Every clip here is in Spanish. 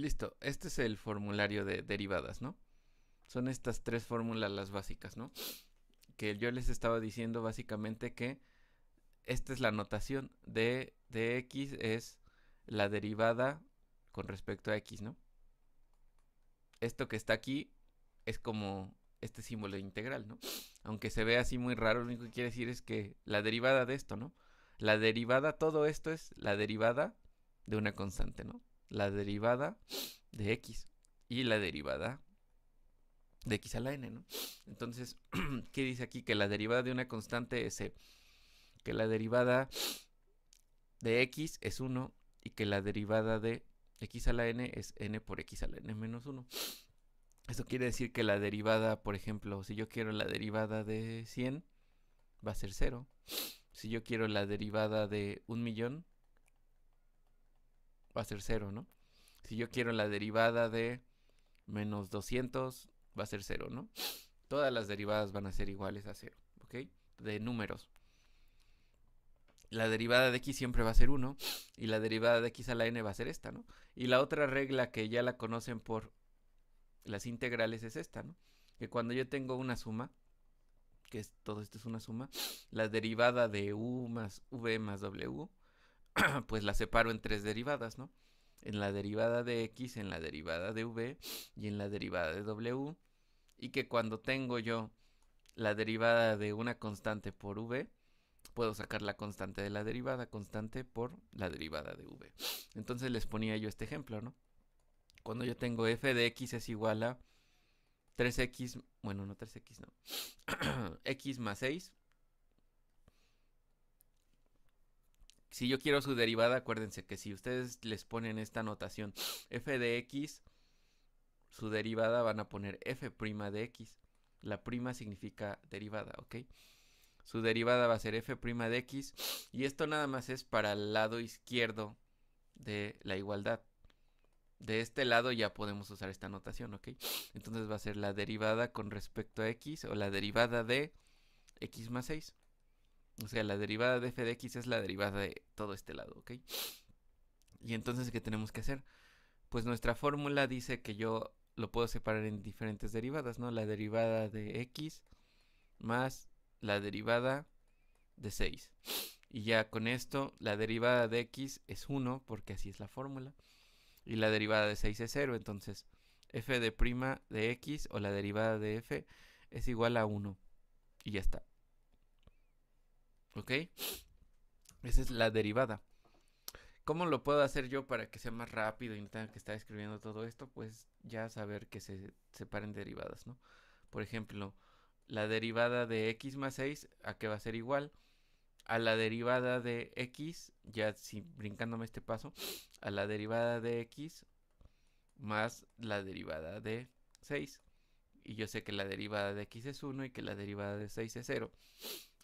listo, este es el formulario de derivadas, ¿no? Son estas tres fórmulas las básicas, ¿no? Que yo les estaba diciendo básicamente que esta es la notación de, x es la derivada con respecto a x, ¿no? Esto que está aquí es como este símbolo integral, ¿no? Aunque se ve así muy raro, lo único que quiere decir es que la derivada de esto, ¿no? La derivada, todo esto es la derivada de una constante, ¿no? la derivada de x y la derivada de x a la n, ¿no? Entonces, ¿qué dice aquí? Que la derivada de una constante es c, e, que la derivada de x es 1 y que la derivada de x a la n es n por x a la n menos 1. Eso quiere decir que la derivada, por ejemplo, si yo quiero la derivada de 100, va a ser 0. Si yo quiero la derivada de un millón, va a ser 0, ¿no? Si yo quiero la derivada de menos 200, va a ser cero, ¿no? Todas las derivadas van a ser iguales a cero, ¿ok? De números. La derivada de x siempre va a ser 1 y la derivada de x a la n va a ser esta, ¿no? Y la otra regla que ya la conocen por las integrales es esta, ¿no? Que cuando yo tengo una suma, que todo esto es una suma, la derivada de u más v más w pues la separo en tres derivadas, ¿no? En la derivada de x, en la derivada de v y en la derivada de w. Y que cuando tengo yo la derivada de una constante por v, puedo sacar la constante de la derivada constante por la derivada de v. Entonces les ponía yo este ejemplo, ¿no? Cuando yo tengo f de x es igual a 3x, bueno, no 3x, no, x más 6 si yo quiero su derivada, acuérdense que si ustedes les ponen esta notación f de x, su derivada van a poner f' de x. La prima significa derivada, ¿ok? Su derivada va a ser f' de x y esto nada más es para el lado izquierdo de la igualdad. De este lado ya podemos usar esta notación, ¿ok? Entonces va a ser la derivada con respecto a x o la derivada de x más 6. O sea, la derivada de f de x es la derivada de todo este lado, ¿ok? Y entonces, ¿qué tenemos que hacer? Pues nuestra fórmula dice que yo lo puedo separar en diferentes derivadas, ¿no? La derivada de x más la derivada de 6. Y ya con esto, la derivada de x es 1, porque así es la fórmula. Y la derivada de 6 es 0, entonces f de prima de x o la derivada de f es igual a 1. Y ya está. ¿Ok? Esa es la derivada. ¿Cómo lo puedo hacer yo para que sea más rápido y no tenga que estar escribiendo todo esto? Pues ya saber que se separen derivadas, ¿no? Por ejemplo, la derivada de x más 6, ¿a qué va a ser igual? A la derivada de x, ya si, brincándome este paso, a la derivada de x más la derivada de 6. Y yo sé que la derivada de x es 1 y que la derivada de 6 es 0.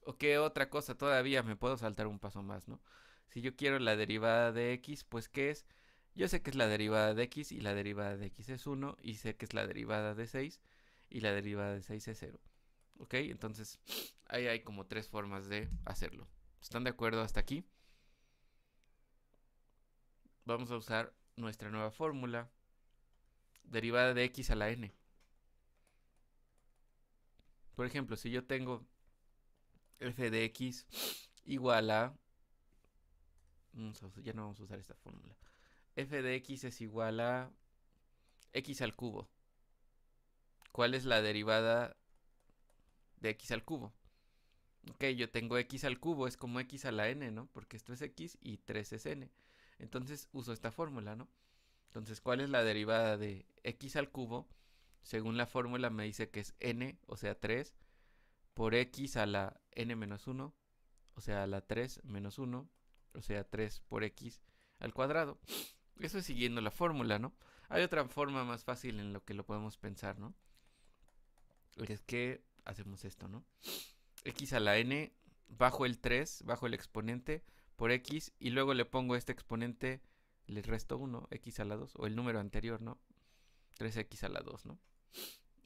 ¿O qué otra cosa todavía me puedo saltar un paso más, no? Si yo quiero la derivada de x, pues ¿qué es? Yo sé que es la derivada de x y la derivada de x es 1 y sé que es la derivada de 6 y la derivada de 6 es 0. ¿Ok? Entonces ahí hay como tres formas de hacerlo. ¿Están de acuerdo hasta aquí? Vamos a usar nuestra nueva fórmula. Derivada de x a la n. Por ejemplo, si yo tengo f de x igual a... Ya no vamos a usar esta fórmula. f de x es igual a x al cubo. ¿Cuál es la derivada de x al cubo? Ok, yo tengo x al cubo, es como x a la n, ¿no? Porque esto es x y 3 es n. Entonces uso esta fórmula, ¿no? Entonces, ¿cuál es la derivada de x al cubo? Según la fórmula me dice que es n, o sea, 3, por x a la n-1, menos o sea, la 3 menos 1, o sea, 3 por x al cuadrado. Eso es siguiendo la fórmula, ¿no? Hay otra forma más fácil en lo que lo podemos pensar, ¿no? Es que hacemos esto, ¿no? x a la n bajo el 3, bajo el exponente por x y luego le pongo este exponente, le resto 1, x a la 2, o el número anterior, ¿no? 3x a la 2, ¿no?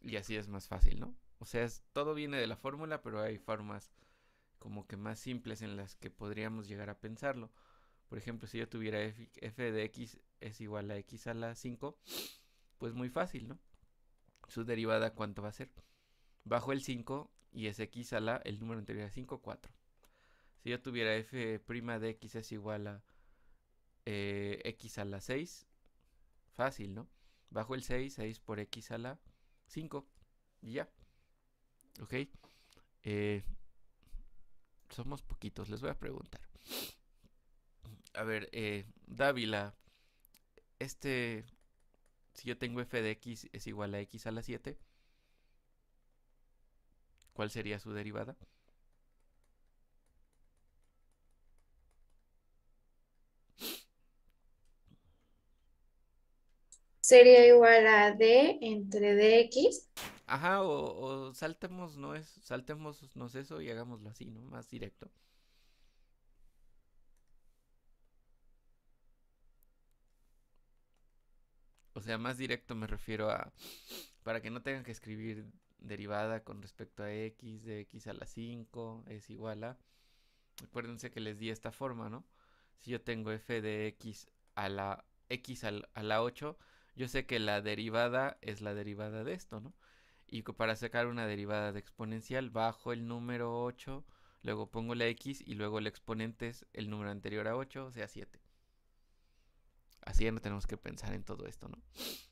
Y así es más fácil, ¿no? O sea, todo viene de la fórmula, pero hay formas como que más simples en las que podríamos llegar a pensarlo. Por ejemplo, si yo tuviera f, de x es igual a x a la 5, pues muy fácil, ¿no? Su derivada, ¿cuánto va a ser? Bajo el 5 y es x a la, el número anterior a 5, 4. Si yo tuviera f' de x es igual a eh, x a la 6, fácil, ¿no? Bajo el 6, 6 por x a la 5 y ya. ¿Ok? Eh, somos poquitos, les voy a preguntar. A ver, eh, Dávila, este, si yo tengo f de x es igual a x a la 7, ¿cuál sería su derivada? Sería igual a d entre dx Ajá, o, saltemos, no es, saltemos, eso y hagámoslo así, ¿no? Más directo. O sea, más directo me refiero a. Para que no tengan que escribir derivada con respecto a x, de x a la 5 es igual a. Acuérdense que les di esta forma, ¿no? Si yo tengo f de x a la x a la 8, yo sé que la derivada es la derivada de esto, ¿no? y para sacar una derivada de exponencial bajo el número 8, luego pongo la x y luego el exponente es el número anterior a 8, o sea 7. Así ya no tenemos que pensar en todo esto, ¿no?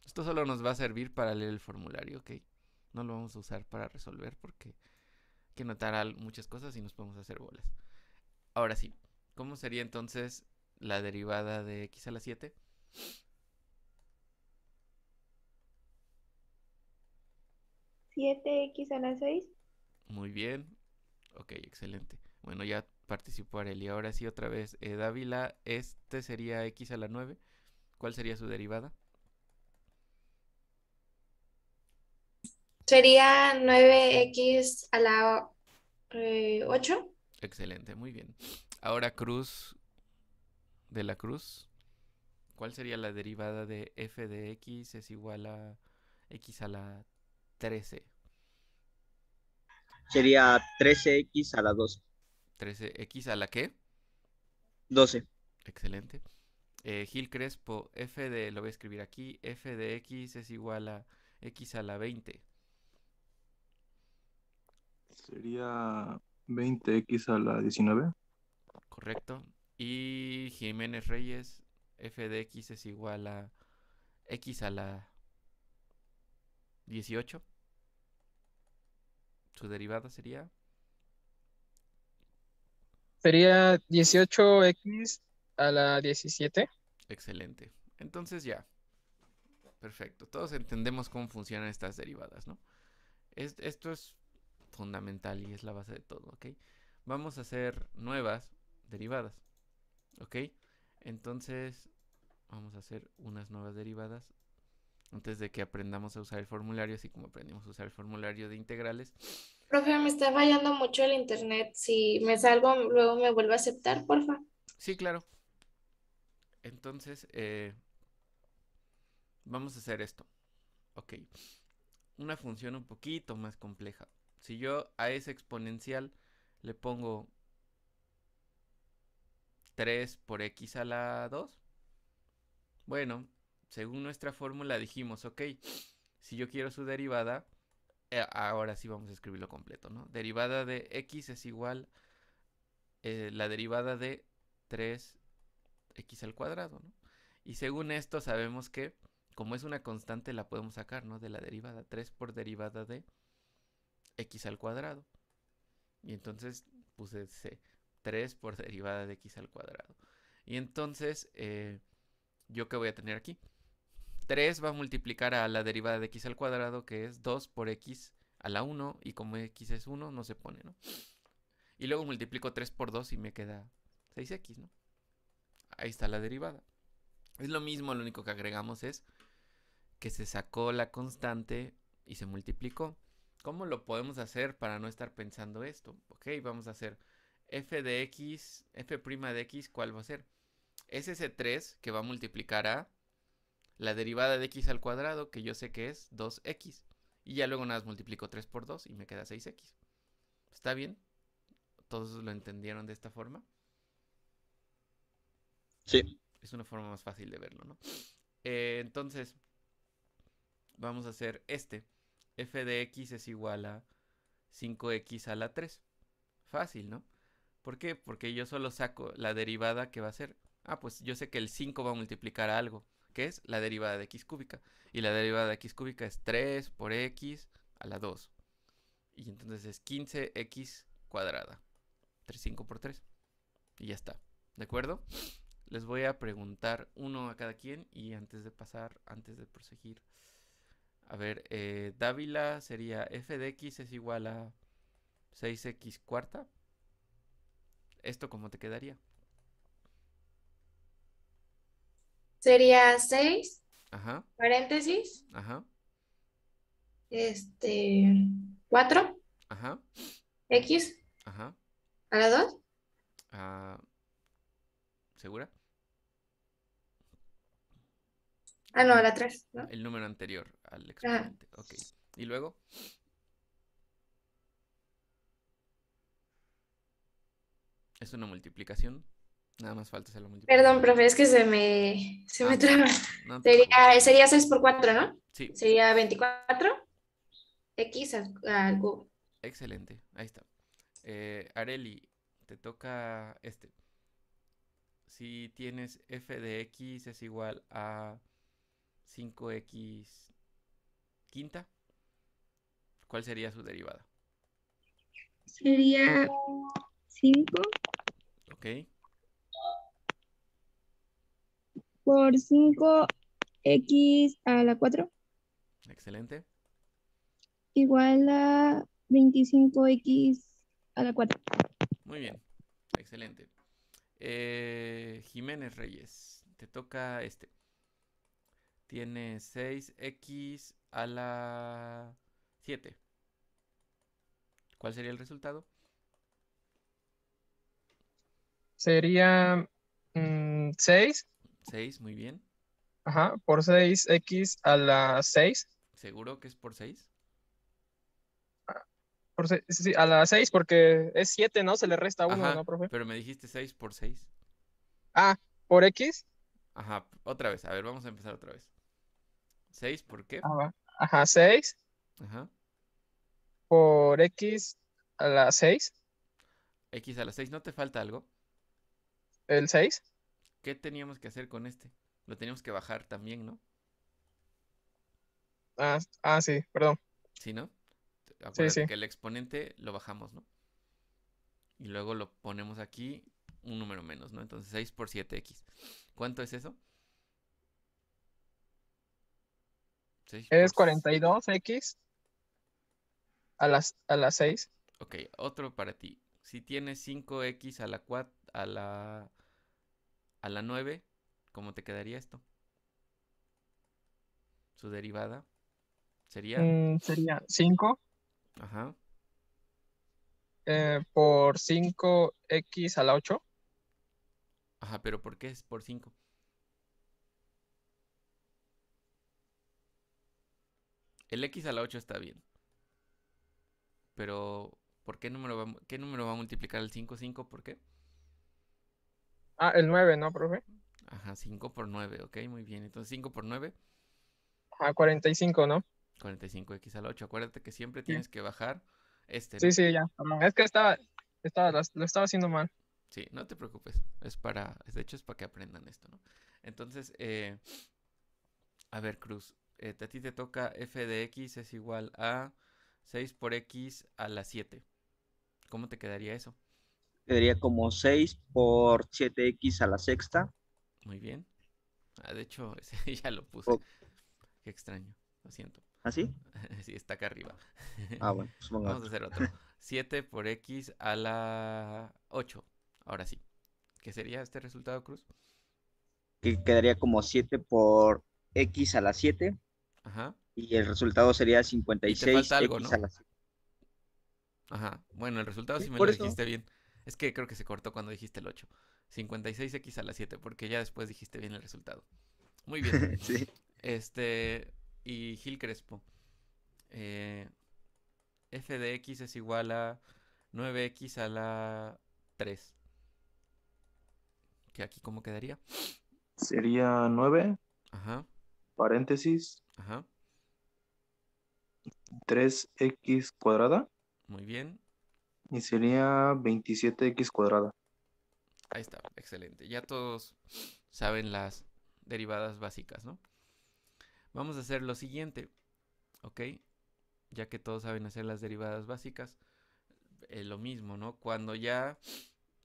Esto solo nos va a servir para leer el formulario, ¿ok? No lo vamos a usar para resolver porque hay que notar muchas cosas y nos podemos hacer bolas. Ahora sí, ¿cómo sería entonces la derivada de x a la 7? 7x a la 6. Muy bien. Ok, excelente. Bueno, ya participó y Ahora sí, otra vez. Eh, Dávila, este sería x a la 9. ¿Cuál sería su derivada? Sería 9x a la 8. Eh, excelente, muy bien. Ahora Cruz de la Cruz. ¿Cuál sería la derivada de f de x es igual a x a la 13. Sería 13x a la 12. 13x a la que 12. Excelente. Eh, Gil Crespo, f de, lo voy a escribir aquí, f de x es igual a x a la 20. Sería 20x a la 19. Correcto. Y Jiménez Reyes, f de x es igual a x a la 18. Su derivada sería. Sería 18x a la 17. Excelente. Entonces ya. Perfecto. Todos entendemos cómo funcionan estas derivadas, ¿no? esto es fundamental y es la base de todo, ¿ok? Vamos a hacer nuevas derivadas, ¿ok? Entonces, vamos a hacer unas nuevas derivadas antes de que aprendamos a usar el formulario, así como aprendimos a usar el formulario de integrales. Profe, me está fallando mucho el internet. Si me salgo, luego me vuelve a aceptar, porfa. Sí, claro. Entonces, eh, vamos a hacer esto. Ok. Una función un poquito más compleja. Si yo a esa exponencial le pongo 3 por x a la 2, bueno, según nuestra fórmula dijimos, ok, si yo quiero su derivada, eh, ahora sí vamos a escribirlo completo, ¿no? Derivada de x es igual eh, la derivada de 3x al cuadrado, ¿no? Y según esto sabemos que, como es una constante, la podemos sacar, ¿no? De la derivada, 3 por derivada de x al cuadrado. Y entonces puse C, 3 por derivada de x al cuadrado. Y entonces, eh, ¿yo qué voy a tener aquí? 3 va a multiplicar a la derivada de x al cuadrado, que es 2 por x a la 1, y como x es 1, no se pone, ¿no? Y luego multiplico 3 por 2 y me queda 6x, ¿no? Ahí está la derivada. Es lo mismo, lo único que agregamos es que se sacó la constante y se multiplicó. ¿Cómo lo podemos hacer para no estar pensando esto? Ok, vamos a hacer f de x, f' de x, ¿cuál va a ser? Es ese 3 que va a multiplicar a la derivada de x al cuadrado, que yo sé que es 2x. Y ya luego nada más multiplico 3 por 2 y me queda 6x. ¿Está bien? ¿Todos lo entendieron de esta forma? Sí. Es una forma más fácil de verlo, ¿no? Eh, entonces, vamos a hacer este. f de x es igual a 5x a la 3. Fácil, ¿no? ¿Por qué? Porque yo solo saco la derivada que va a ser. Ah, pues yo sé que el 5 va a multiplicar a algo que es la derivada de x cúbica. Y la derivada de x cúbica es 3 por x a la 2. Y entonces es 15x cuadrada. 3, 5 por 3. Y ya está. ¿De acuerdo? Les voy a preguntar uno a cada quien. Y antes de pasar, antes de proseguir. A ver, eh, Dávila sería f de x es igual a 6x cuarta. ¿Esto cómo te quedaría? sería 6, Ajá. paréntesis, Ajá. este, 4, Ajá. X, Ajá. a la 2. Ah, ¿Segura? Ah, no, a la 3, ¿no? El número anterior al exponente. Ok. ¿Y luego? ¿Es una multiplicación? Nada más falta Perdón, profe, es que se me, se me ah, traba. sería, sería 6 por 4, ¿no? Sí. Sería 24 x al cubo. Excelente, ahí está. Eh, Areli, te toca este. Si tienes f de x es igual a 5x quinta, ¿cuál sería su derivada? Sería 5. Ok. por 5x a la 4. Excelente. Igual a 25x a la 4. Muy bien, excelente. Eh, Jiménez Reyes, te toca este. Tiene 6x a la 7. ¿Cuál sería el resultado? Sería 6 mm, 6, muy bien. Ajá, por 6x a la 6. ¿Seguro que es por 6? Ah, por 6 sí, a la 6 porque es 7, ¿no? Se le resta 1, ¿no, profe? Pero me dijiste 6 por 6. Ah, ¿por x? Ajá, otra vez. A ver, vamos a empezar otra vez. 6 por qué? Ah, Ajá, 6. Ajá. Por x a la 6. X a la 6, ¿no te falta algo? ¿El 6? ¿Qué teníamos que hacer con este? Lo teníamos que bajar también, ¿no? Ah, ah sí, perdón. Sí, ¿no? Acuérdate que el exponente lo bajamos, ¿no? Y luego lo ponemos aquí un número menos, ¿no? Entonces 6 por 7x. ¿Cuánto es eso? Es 42x a las, a las 6. Ok, otro para ti. Si tienes 5x a la 4, a la a la 9, ¿cómo te quedaría esto? Su derivada sería. Mm, sería 5. Ajá. Eh, por 5x a la 8. Ajá, pero ¿por qué es por 5? El x a la 8 está bien. Pero, ¿por qué número va, qué número va a multiplicar el 5? 5, ¿por qué? Ah, el 9, ¿no, profe? Ajá, 5 por 9, ok, muy bien. Entonces 5 por 9. A 45, ¿no? 45x la 8. Acuérdate que siempre tienes que bajar este. Sí, sí, ya. Es que estaba, estaba, lo estaba haciendo mal. Sí, no te preocupes. Es para, de hecho es para que aprendan esto, ¿no? Entonces, eh, a ver, Cruz, eh, a ti te toca f de x es igual a 6 por x a la 7. ¿Cómo te quedaría eso? Quedaría como 6 por 7x a la sexta. Muy bien. Ah, de hecho, ya lo puse. Qué extraño, lo siento. ¿Ah, sí? sí, está acá arriba. Ah, bueno, pues Vamos a hacer otro. 7 por x a la 8. Ahora sí. ¿Qué sería este resultado, Cruz? Que quedaría como 7 por x a la 7. Ajá. Y el resultado sería 56 x a la 7. Ajá. Bueno, el resultado sí, me lo dijiste bien. Es que creo que se cortó cuando dijiste el 8. 56X a la 7, porque ya después dijiste bien el resultado. Muy bien. Este. Y Gil Crespo. Eh, f de x es igual a 9x a la 3. ¿Que aquí cómo quedaría? Sería 9. Ajá. Paréntesis. Ajá. 3x cuadrada. Muy bien. Y sería 27x cuadrada. Ahí está, excelente. Ya todos saben las derivadas básicas, ¿no? Vamos a hacer lo siguiente, ¿ok? Ya que todos saben hacer las derivadas básicas, eh, lo mismo, ¿no? Cuando ya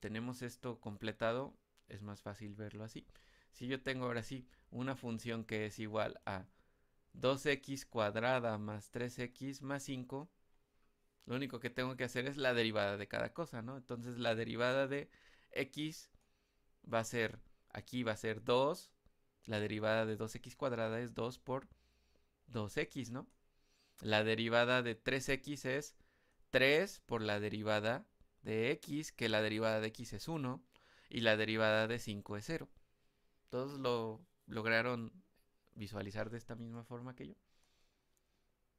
tenemos esto completado, es más fácil verlo así. Si yo tengo ahora sí una función que es igual a 2x cuadrada más 3x más 5, lo único que tengo que hacer es la derivada de cada cosa, ¿no? Entonces la derivada de x va a ser, aquí va a ser 2, la derivada de 2x cuadrada es 2 por 2x, ¿no? La derivada de 3x es 3 por la derivada de x, que la derivada de x es 1, y la derivada de 5 es 0. Todos lo lograron visualizar de esta misma forma que yo,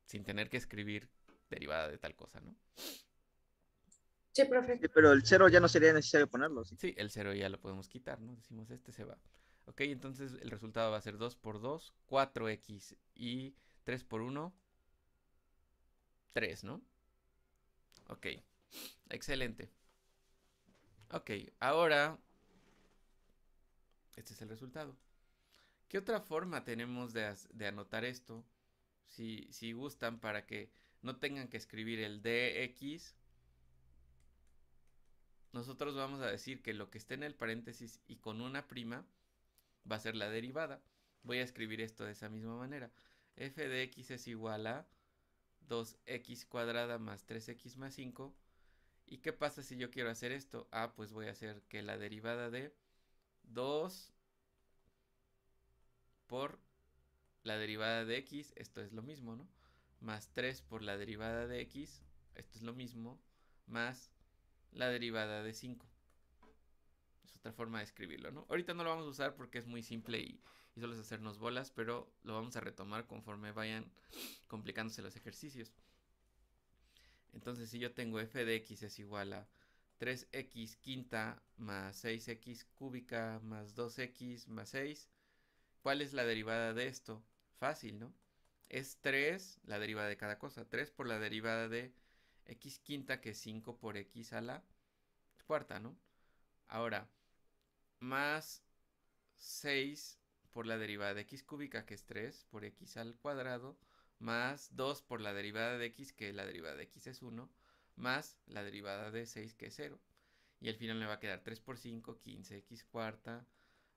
sin tener que escribir derivada de tal cosa, ¿no? Sí, profe. pero el cero ya no sería necesario ponerlo. ¿sí? sí, el cero ya lo podemos quitar, ¿no? Decimos, este se va. Ok, entonces el resultado va a ser 2 por 2, 4x y 3 por 1, 3, ¿no? Ok, excelente. Ok, ahora este es el resultado. ¿Qué otra forma tenemos de, anotar esto? si gustan para que no tengan que escribir el DX, nosotros vamos a decir que lo que esté en el paréntesis y con una prima va a ser la derivada. Voy a escribir esto de esa misma manera. f de x es igual a 2x cuadrada más 3x más 5. ¿Y qué pasa si yo quiero hacer esto? Ah, pues voy a hacer que la derivada de 2 por la derivada de x, esto es lo mismo, ¿no? más 3 por la derivada de x, esto es lo mismo, más la derivada de 5. Es otra forma de escribirlo, ¿no? Ahorita no lo vamos a usar porque es muy simple y, solo es hacernos bolas, pero lo vamos a retomar conforme vayan complicándose los ejercicios. Entonces, si yo tengo f de x es igual a 3x quinta más 6x cúbica más 2x más 6, ¿cuál es la derivada de esto? Fácil, ¿no? es 3, la derivada de cada cosa, 3 por la derivada de x quinta, que es 5 por x a la cuarta, ¿no? Ahora, más 6 por la derivada de x cúbica, que es 3 por x al cuadrado, más 2 por la derivada de x, que la derivada de x es 1, más la derivada de 6, que es 0. Y al final me va a quedar 3 por 5, 15x cuarta,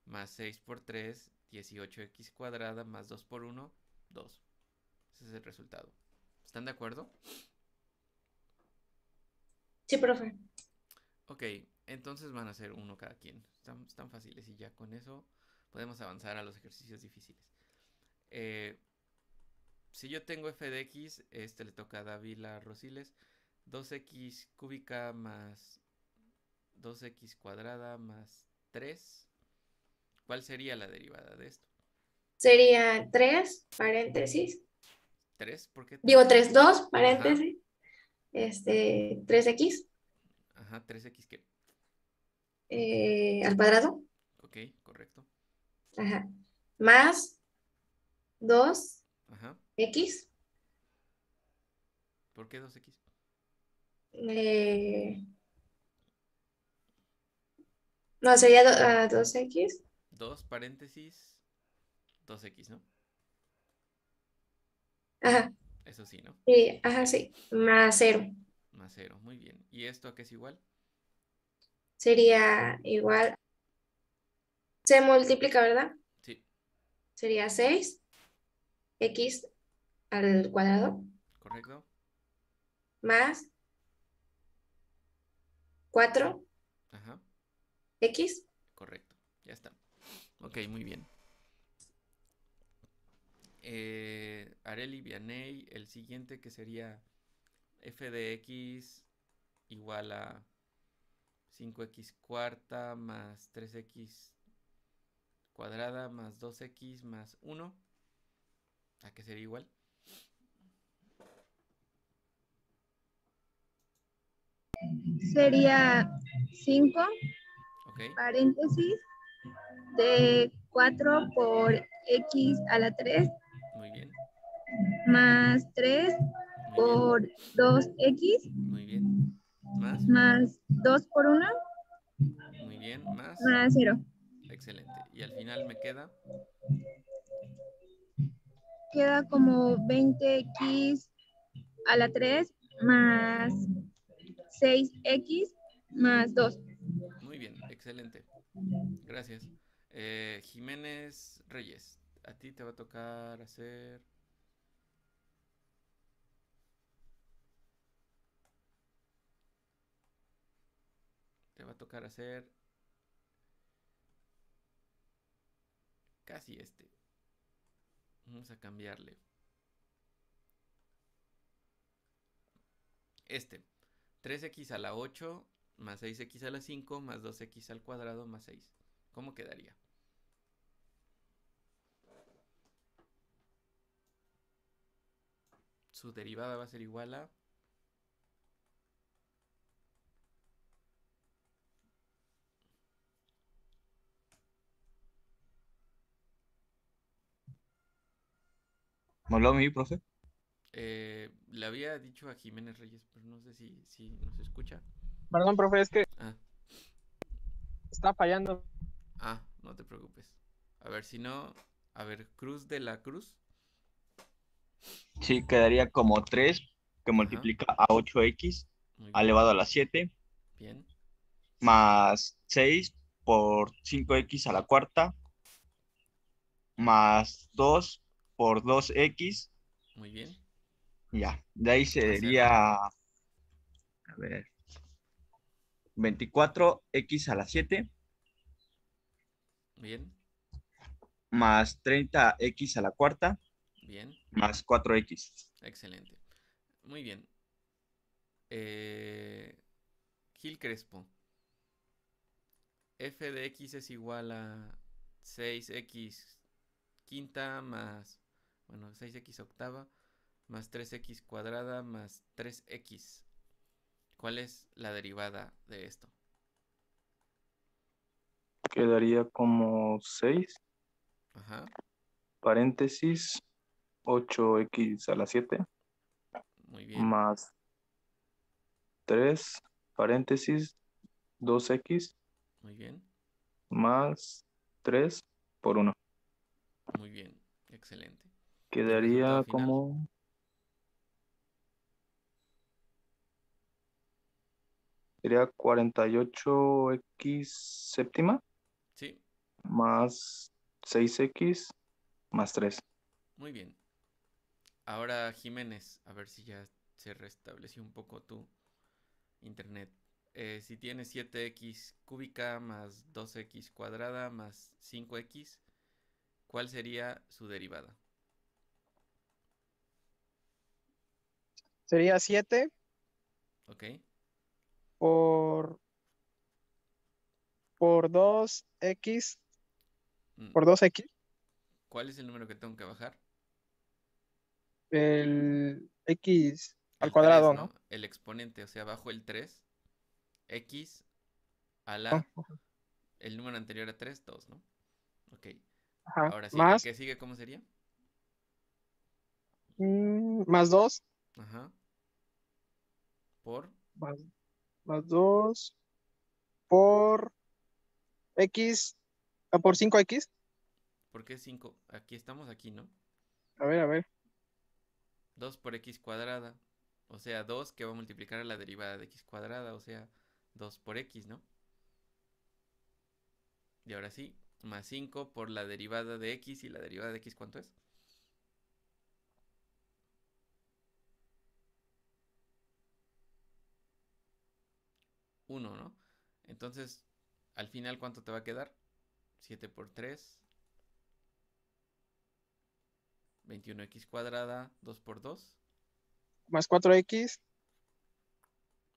más 6 por 3, 18x cuadrada, más 2 por 1, 2. Ese es el resultado. ¿Están de acuerdo? Sí, profe. Ok, entonces van a ser uno cada quien. Están, están fáciles y ya con eso podemos avanzar a los ejercicios difíciles. Eh, si yo tengo f de x, este le toca a Davila Rosiles. 2x cúbica más 2x cuadrada más 3. ¿Cuál sería la derivada de esto? Sería 3, paréntesis, ¿Tres? ¿Por qué? Digo 3 2 paréntesis. Este, 3x. Ajá, 3x qué. Eh, al cuadrado. Ok, correcto. Ajá. Más 2 Ajá. x. ¿Por qué 2x? Eh... No, sería 2x. Ah, 2 paréntesis 2x, ¿no? Ajá. Eso sí, ¿no? Sí, ajá, sí. Más cero. Más cero, muy bien. ¿Y esto a qué es igual? Sería igual. Se multiplica, ¿verdad? Sí. Sería 6 x al cuadrado. Correcto. Más 4 Ajá. x. Correcto, ya está. Ok, muy bien. Areli Vianey, el siguiente que sería f de x igual a 5x cuarta más 3x cuadrada más 2x más 1, a qué sería igual. Sería 5 paréntesis de 4 por x a la 3 Muy bien más 3 por 2x. Muy bien. Más. 2 por 1. Muy bien. Más. 0. Excelente. Y al final me queda. Queda como 20x a la 3 más 6x más 2. Muy bien, excelente. Gracias. Eh, Jiménez Reyes, a ti te va a tocar hacer... Le va a tocar hacer casi este. Vamos a cambiarle. Este. 3x a la 8 más 6x a la 5 más 2x al cuadrado más 6. ¿Cómo quedaría? Su derivada va a ser igual a ¿Me habló a mí, profe? Eh, le había dicho a Jiménez Reyes, pero no sé si, nos escucha. Perdón, profe, es que ah. está fallando. Ah, no te preocupes. A ver, si no, a ver, Cruz de la Cruz. Sí, quedaría como 3 que multiplica a 8x elevado a la 7. Bien. Más 6 por 5x a la cuarta. Más 2 por 2x. Muy bien. Ya, de ahí sería, a ver, 24x a la 7. Bien. Más 30x a la cuarta. Bien. Más 4x. Excelente. Muy bien. Eh, Gil Crespo. F de x es igual a 6x quinta más bueno, 6x octava más 3x cuadrada más 3x. ¿Cuál es la derivada de esto? Quedaría como 6. Ajá. Paréntesis 8x a la 7. Muy bien. Más 3 paréntesis 2x. Muy bien. Más 3 por 1. Muy bien, excelente. Quedaría como... Sería 48x séptima. Sí. Más 6x más 3. Muy bien. Ahora Jiménez, a ver si ya se restableció un poco tu internet. Eh, si tienes 7x cúbica más 2x cuadrada más 5x, ¿cuál sería su derivada? Sería 7. Ok. Por. Por 2x. Mm. Por 2x. ¿Cuál es el número que tengo que bajar? El x al cuadrado, ¿no? El exponente, o sea, bajo el 3. X a la. Ah, el número anterior a 3, 2, ¿no? Ok. Ahora sí, ¿qué sigue cómo sería? Mm, más 2. Ajá. ¿Por? Más, 2 por X, ah, por 5X. ¿Por qué 5? Aquí estamos aquí, ¿no? A ver, a ver. 2 por X cuadrada. O sea, 2 que va a multiplicar a la derivada de X cuadrada, o sea, 2 por X, ¿no? Y ahora sí, más 5 por la derivada de X y la derivada de X, ¿cuánto es? 1, ¿no? Entonces, al final, ¿cuánto te va a quedar? 7 por 3. 21x cuadrada, 2 por 2. Más 4x.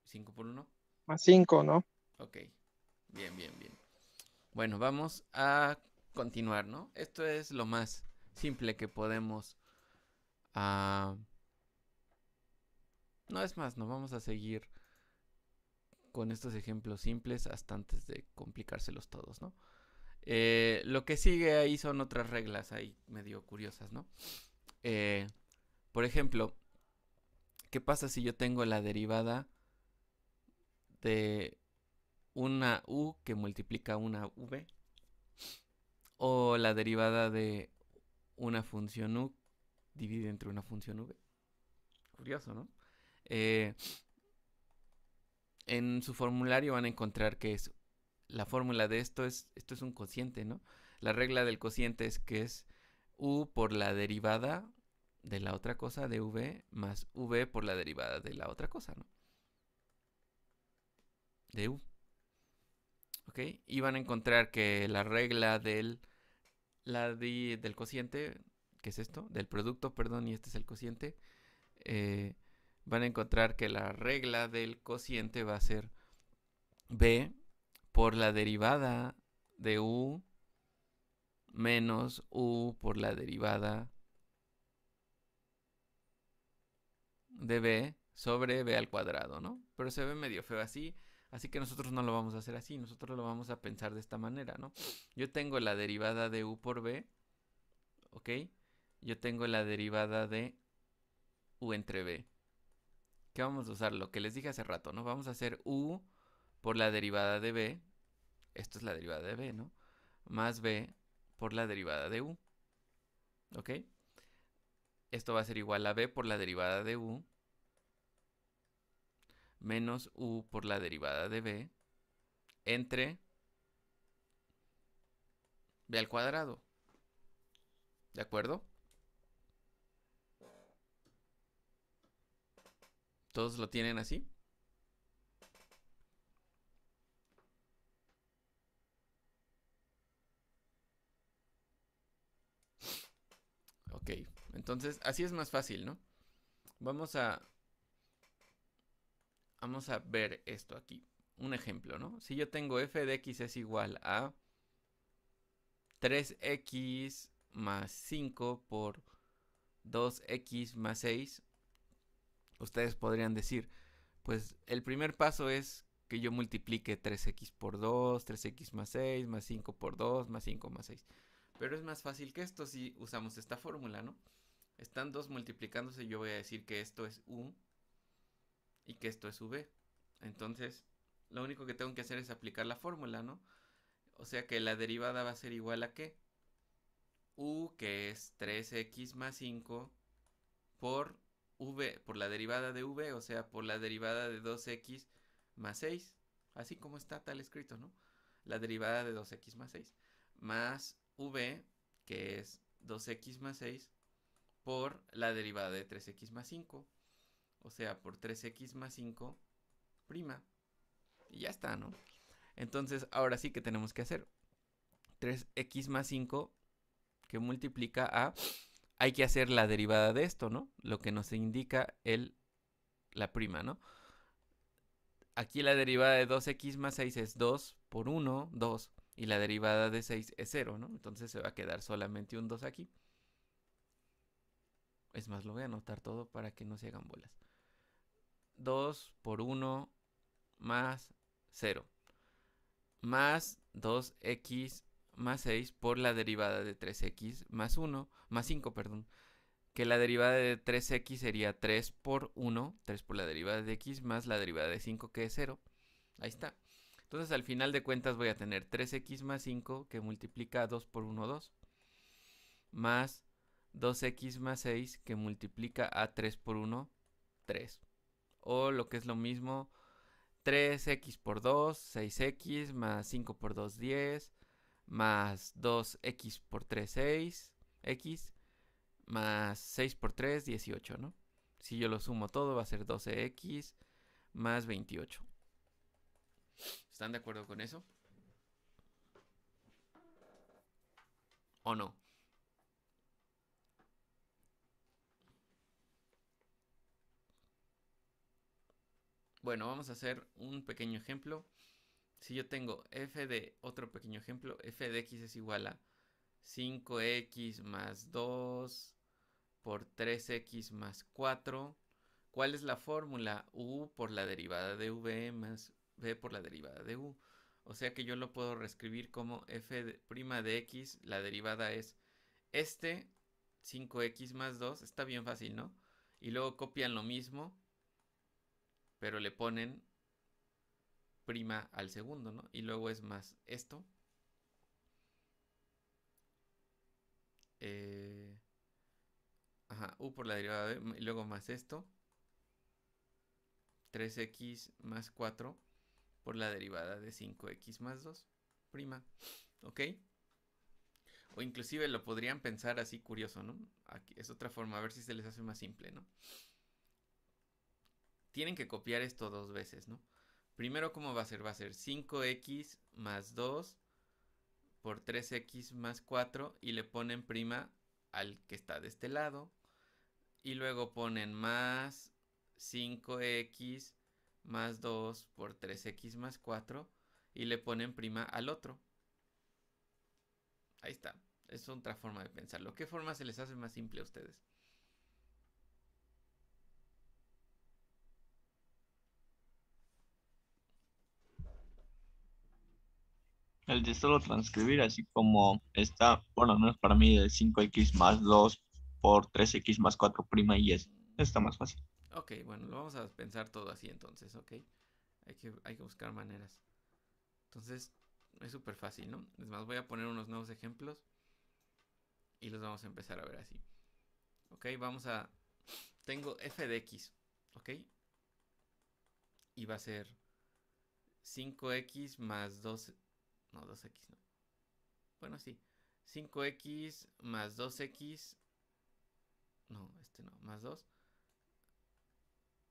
5 por 1. Más 5, ¿no? Ok. Bien, bien, bien. Bueno, vamos a continuar, ¿no? Esto es lo más simple que podemos... Ah, no es más, no vamos a seguir con estos ejemplos simples hasta antes de complicárselos todos, ¿no? Eh, lo que sigue ahí son otras reglas ahí medio curiosas, ¿no? Eh, por ejemplo, ¿qué pasa si yo tengo la derivada de una u que multiplica una v? O la derivada de una función u divide entre una función v. Curioso, ¿no? Eh, en su formulario van a encontrar que es la fórmula de esto es esto es un cociente, ¿no? La regla del cociente es que es u por la derivada de la otra cosa de v más v por la derivada de la otra cosa, ¿no? De u. ¿Ok? Y van a encontrar que la regla del, del cociente, que es esto, del producto, perdón, y este es el cociente, eh, van a encontrar que la regla del cociente va a ser b por la derivada de u menos u por la derivada de b sobre b al cuadrado, ¿no? Pero se ve medio feo así, así que nosotros no lo vamos a hacer así, nosotros lo vamos a pensar de esta manera, ¿no? Yo tengo la derivada de u por b, ¿ok? Yo tengo la derivada de u entre b. ¿Qué vamos a usar? Lo que les dije hace rato, ¿no? Vamos a hacer U por la derivada de B. Esto es la derivada de B, ¿no? Más B por la derivada de U. ¿Ok? Esto va a ser igual a B por la derivada de U. Menos U por la derivada de B. Entre B al cuadrado. ¿De acuerdo? ¿Todos lo tienen así? Ok, entonces así es más fácil, ¿no? Vamos a... Vamos a ver esto aquí. Un ejemplo, ¿no? Si yo tengo f de x es igual a 3x más 5 por 2x más 6 ustedes podrían decir, pues el primer paso es que yo multiplique 3x por 2, 3x más 6, más 5 por 2, más 5 más 6. Pero es más fácil que esto si usamos esta fórmula, ¿no? Están dos multiplicándose, yo voy a decir que esto es u y que esto es v. Entonces, lo único que tengo que hacer es aplicar la fórmula, ¿no? O sea que la derivada va a ser igual a qué? u, que es 3x más 5, por v por la derivada de v, o sea, por la derivada de 2x más 6, así como está tal escrito, ¿no? La derivada de 2x más 6, más v, que es 2x más 6, por la derivada de 3x más 5, o sea, por 3x más 5 prima. Y ya está, ¿no? Entonces, ahora sí que tenemos que hacer 3x más 5 que multiplica a hay que hacer la derivada de esto, ¿no? Lo que nos indica el, la prima, ¿no? Aquí la derivada de 2x más 6 es 2 por 1, 2. Y la derivada de 6 es 0, ¿no? Entonces se va a quedar solamente un 2 aquí. Es más, lo voy a anotar todo para que no se hagan bolas. 2 por 1 más 0. Más 2x más 6 por la derivada de 3x más 1, más 5, perdón. Que la derivada de 3x sería 3 por 1, 3 por la derivada de x más la derivada de 5 que es 0. Ahí está. Entonces al final de cuentas voy a tener 3x más 5 que multiplica 2 por 1, 2. Más 2x más 6 que multiplica a 3 por 1, 3. O lo que es lo mismo, 3x por 2, 6x más 5 por 2, 10 más 2x por 3, 6x, más 6 por 3, 18, ¿no? Si yo lo sumo todo va a ser 12x más 28. ¿Están de acuerdo con eso? ¿O no? Bueno, vamos a hacer un pequeño ejemplo si yo tengo f de otro pequeño ejemplo, f de x es igual a 5x más 2 por 3x más 4. ¿Cuál es la fórmula? u por la derivada de v más b por la derivada de u. O sea que yo lo puedo reescribir como f de, prima de x, la derivada es este 5x más 2, está bien fácil, ¿no? Y luego copian lo mismo, pero le ponen prima al segundo, ¿no? Y luego es más esto. Eh, ajá, u por la derivada de, y luego más esto. 3x más 4 por la derivada de 5x más 2 prima, ¿ok? O inclusive lo podrían pensar así curioso, ¿no? Aquí es otra forma, a ver si se les hace más simple, ¿no? Tienen que copiar esto dos veces, ¿no? Primero, ¿cómo va a ser? Va a ser 5x más 2 por 3x más 4 y le ponen prima al que está de este lado. Y luego ponen más 5x más 2 por 3x más 4 y le ponen prima al otro. Ahí está. Es otra forma de pensarlo. ¿Qué forma se les hace más simple a ustedes? el de solo transcribir, así como está, bueno, no menos para mí, de 5x más 2 por 3x más 4' y es, está más fácil. Ok, bueno, lo vamos a pensar todo así entonces, ok. Hay que, hay que buscar maneras. Entonces, es súper fácil, ¿no? Es más, voy a poner unos nuevos ejemplos y los vamos a empezar a ver así. Ok, vamos a... Tengo f de x, ok. Y va a ser 5x más 2 no, 2x no. Bueno, sí. 5x más 2x. No, este no, más 2.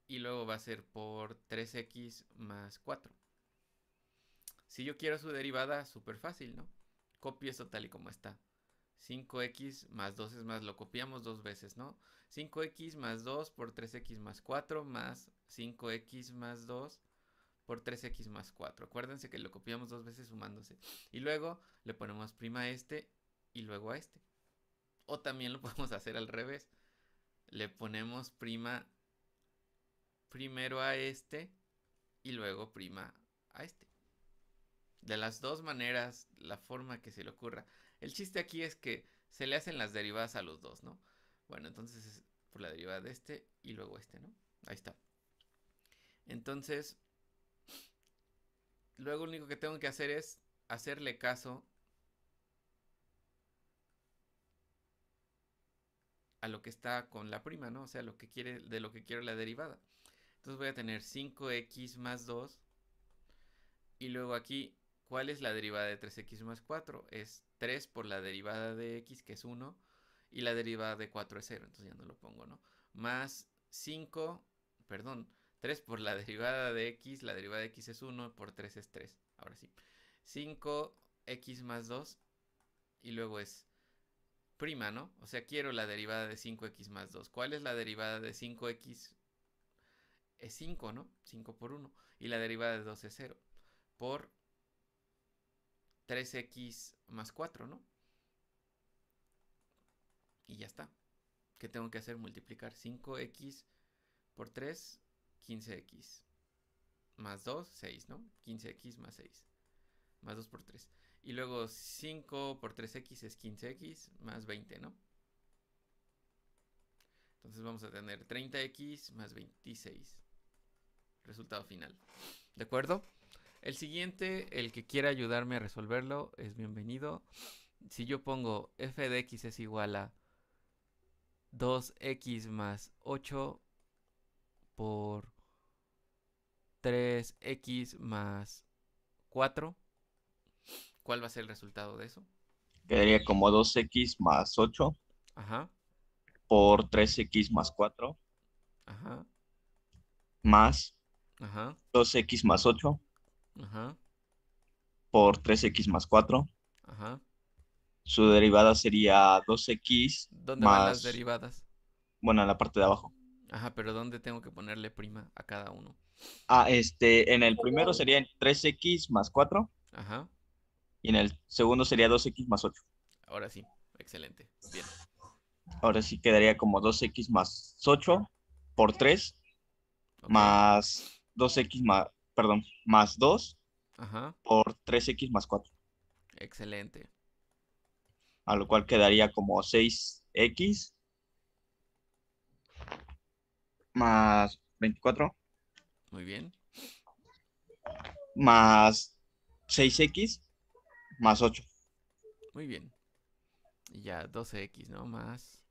Y luego va a ser por 3x más 4. Si yo quiero su derivada, súper fácil, ¿no? Copio esto tal y como está. 5x más 2 es más, lo copiamos dos veces, ¿no? 5x más 2 por 3x más 4 más 5x más 2 por 3x más 4. Acuérdense que lo copiamos dos veces sumándose. Y luego le ponemos prima a este y luego a este. O también lo podemos hacer al revés. Le ponemos prima primero a este y luego prima a este. De las dos maneras, la forma que se le ocurra. El chiste aquí es que se le hacen las derivadas a los dos, ¿no? Bueno, entonces es por la derivada de este y luego este, ¿no? Ahí está. Entonces, Luego lo único que tengo que hacer es hacerle caso a lo que está con la prima, ¿no? O sea, lo que quiere, de lo que quiero la derivada. Entonces voy a tener 5x más 2. Y luego aquí, ¿cuál es la derivada de 3x más 4? Es 3 por la derivada de x, que es 1. Y la derivada de 4 es 0, entonces ya no lo pongo, ¿no? Más 5, perdón, 3 por la derivada de x, la derivada de x es 1, por 3 es 3, ahora sí. 5x más 2 y luego es prima, ¿no? O sea, quiero la derivada de 5x más 2. ¿Cuál es la derivada de 5x? Es 5, ¿no? 5 por 1. Y la derivada de 2 es 0. Por 3x más 4, ¿no? Y ya está. ¿Qué tengo que hacer? Multiplicar 5x por 3 15x. Más 2, 6, ¿no? 15x más 6. Más 2 por 3. Y luego 5 por 3x es 15x más 20, ¿no? Entonces vamos a tener 30x más 26. Resultado final. ¿De acuerdo? El siguiente, el que quiera ayudarme a resolverlo, es bienvenido. Si yo pongo f de x es igual a 2x más 8 por 3x más 4. ¿Cuál va a ser el resultado de eso? Quedaría como 2x más 8. Ajá. Por 3x más 4. Ajá. Más. Ajá. 2x más 8. Ajá. Por 3x más 4. Ajá. Su derivada sería 2x. ¿Dónde más... van las derivadas? Bueno, en la parte de abajo. Ajá, pero ¿dónde tengo que ponerle prima a cada uno? Ah, este, en el primero oh. sería 3x más 4. Ajá. Y en el segundo sería 2x más 8. Ahora sí, excelente. Bien. Ahora sí quedaría como 2x más 8 por 3 más 2x más, perdón, más 2 Ajá. por 3x más 4. Excelente. A lo cual quedaría como 6x más 24. Muy bien. Más 6x más 8. Muy bien. Y ya 12x, ¿no? Más.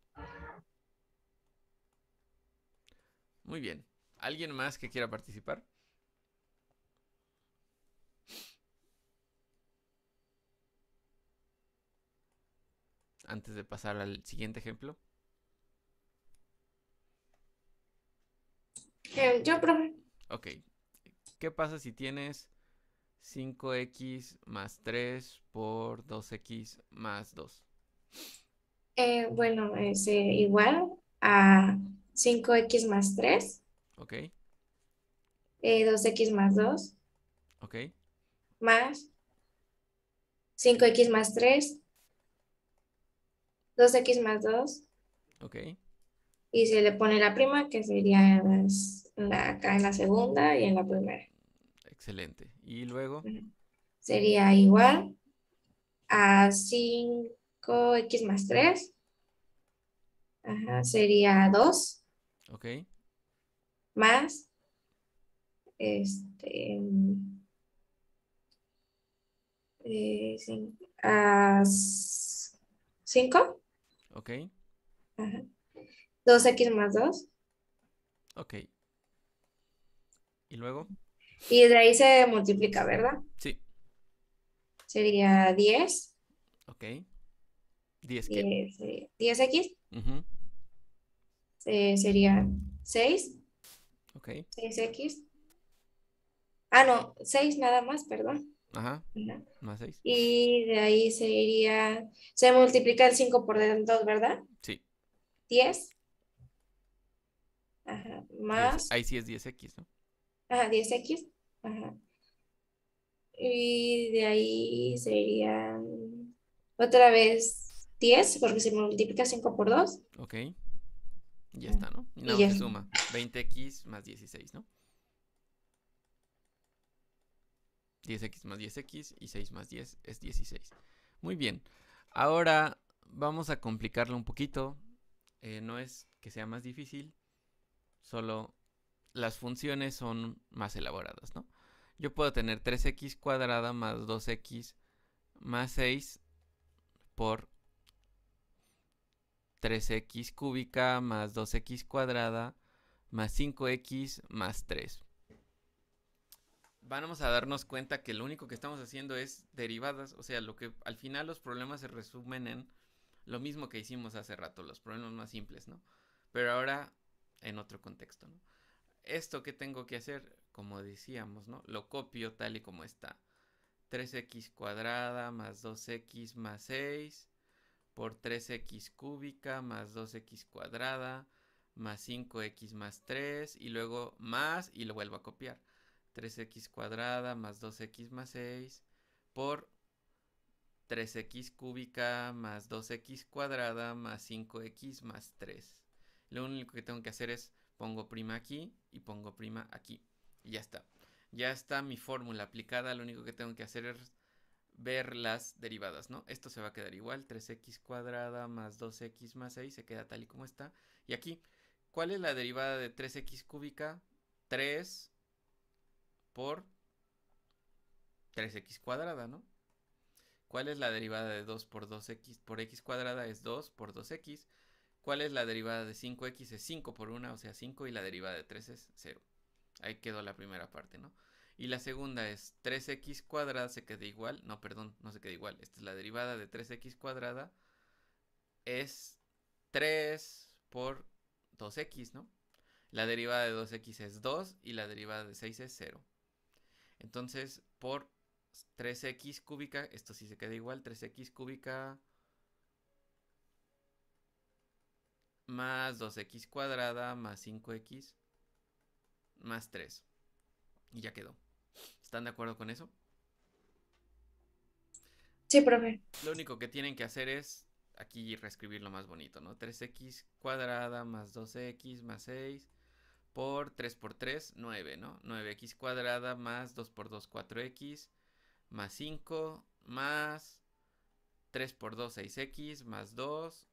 Muy bien. ¿Alguien más que quiera participar? Antes de pasar al siguiente ejemplo. yo, profe. Ok. ¿Qué pasa si tienes 5x más 3 por 2x más 2? Eh, bueno, es eh, igual a 5x más 3. Ok. 2x eh, más 2. Ok. Más 5x más 3. 2x más 2. Ok y se le pone la prima, que sería acá en la segunda y en la primera. Excelente. ¿Y luego? Sería igual a 5x más 3. Ajá, sería 2. Ok. Más. Este. Eh, a 5. Ok. Ajá. 2x más 2. Ok. ¿Y luego? Y de ahí se multiplica, ¿verdad? Sí. Sería 10. Ok. 10 10, x sería 6. Ok. 6x. Ah, no, 6 nada más, perdón. Ajá. Más 6. Y de ahí sería. Se multiplica el 5 por 2, ¿verdad? Sí. 10. Ajá. Más. Ahí sí es 10x, ¿no? Ajá, 10x. Ajá. Y de ahí serían otra vez 10, porque se multiplica 5 por 2. Ok. Ya está, ¿no? Y No, se suma. 20x más 16, ¿no? 10x más 10x y 6 más 10 es 16. Muy bien. Ahora vamos a complicarlo un poquito. Eh, no es que sea más difícil, Solo las funciones son más elaboradas, ¿no? Yo puedo tener 3x cuadrada más 2x más 6 por 3x cúbica más 2x cuadrada más 5x más 3. Vamos a darnos cuenta que lo único que estamos haciendo es derivadas, o sea, lo que al final los problemas se resumen en lo mismo que hicimos hace rato, los problemas más simples, ¿no? Pero ahora en otro contexto, Esto que tengo que hacer, como decíamos, ¿no? Lo copio tal y como está. 3x cuadrada más 2x más 6 por 3x cúbica más 2x cuadrada más 5x más 3 y luego más y lo vuelvo a copiar. 3x cuadrada más 2x más 6 por 3x cúbica más 2x cuadrada más 5x más 3. Lo único que tengo que hacer es pongo prima aquí y pongo prima aquí. Y ya está. Ya está mi fórmula aplicada. Lo único que tengo que hacer es ver las derivadas, ¿no? Esto se va a quedar igual. 3x cuadrada más 2x más 6 se queda tal y como está. Y aquí, ¿cuál es la derivada de 3x cúbica? 3 por 3x cuadrada, ¿no? ¿Cuál es la derivada de 2 por 2x? Por x cuadrada es 2 por 2x. ¿Cuál es la derivada de 5x? Es 5 por 1, o sea 5, y la derivada de 3 es 0. Ahí quedó la primera parte, ¿no? Y la segunda es 3x cuadrada se queda igual, no, perdón, no se queda igual. Esta es la derivada de 3x cuadrada, es 3 por 2x, ¿no? La derivada de 2x es 2 y la derivada de 6 es 0. Entonces, por 3x cúbica, esto sí se queda igual, 3x cúbica más 2x cuadrada más 5x más 3. Y ya quedó. ¿Están de acuerdo con eso? Sí, profe. Lo único que tienen que hacer es aquí reescribir lo más bonito, ¿no? 3x cuadrada más 2x más 6 por 3 por 3, 9, ¿no? 9x cuadrada más 2 por 2, 4x más 5 más 3 por 2, 6x más 2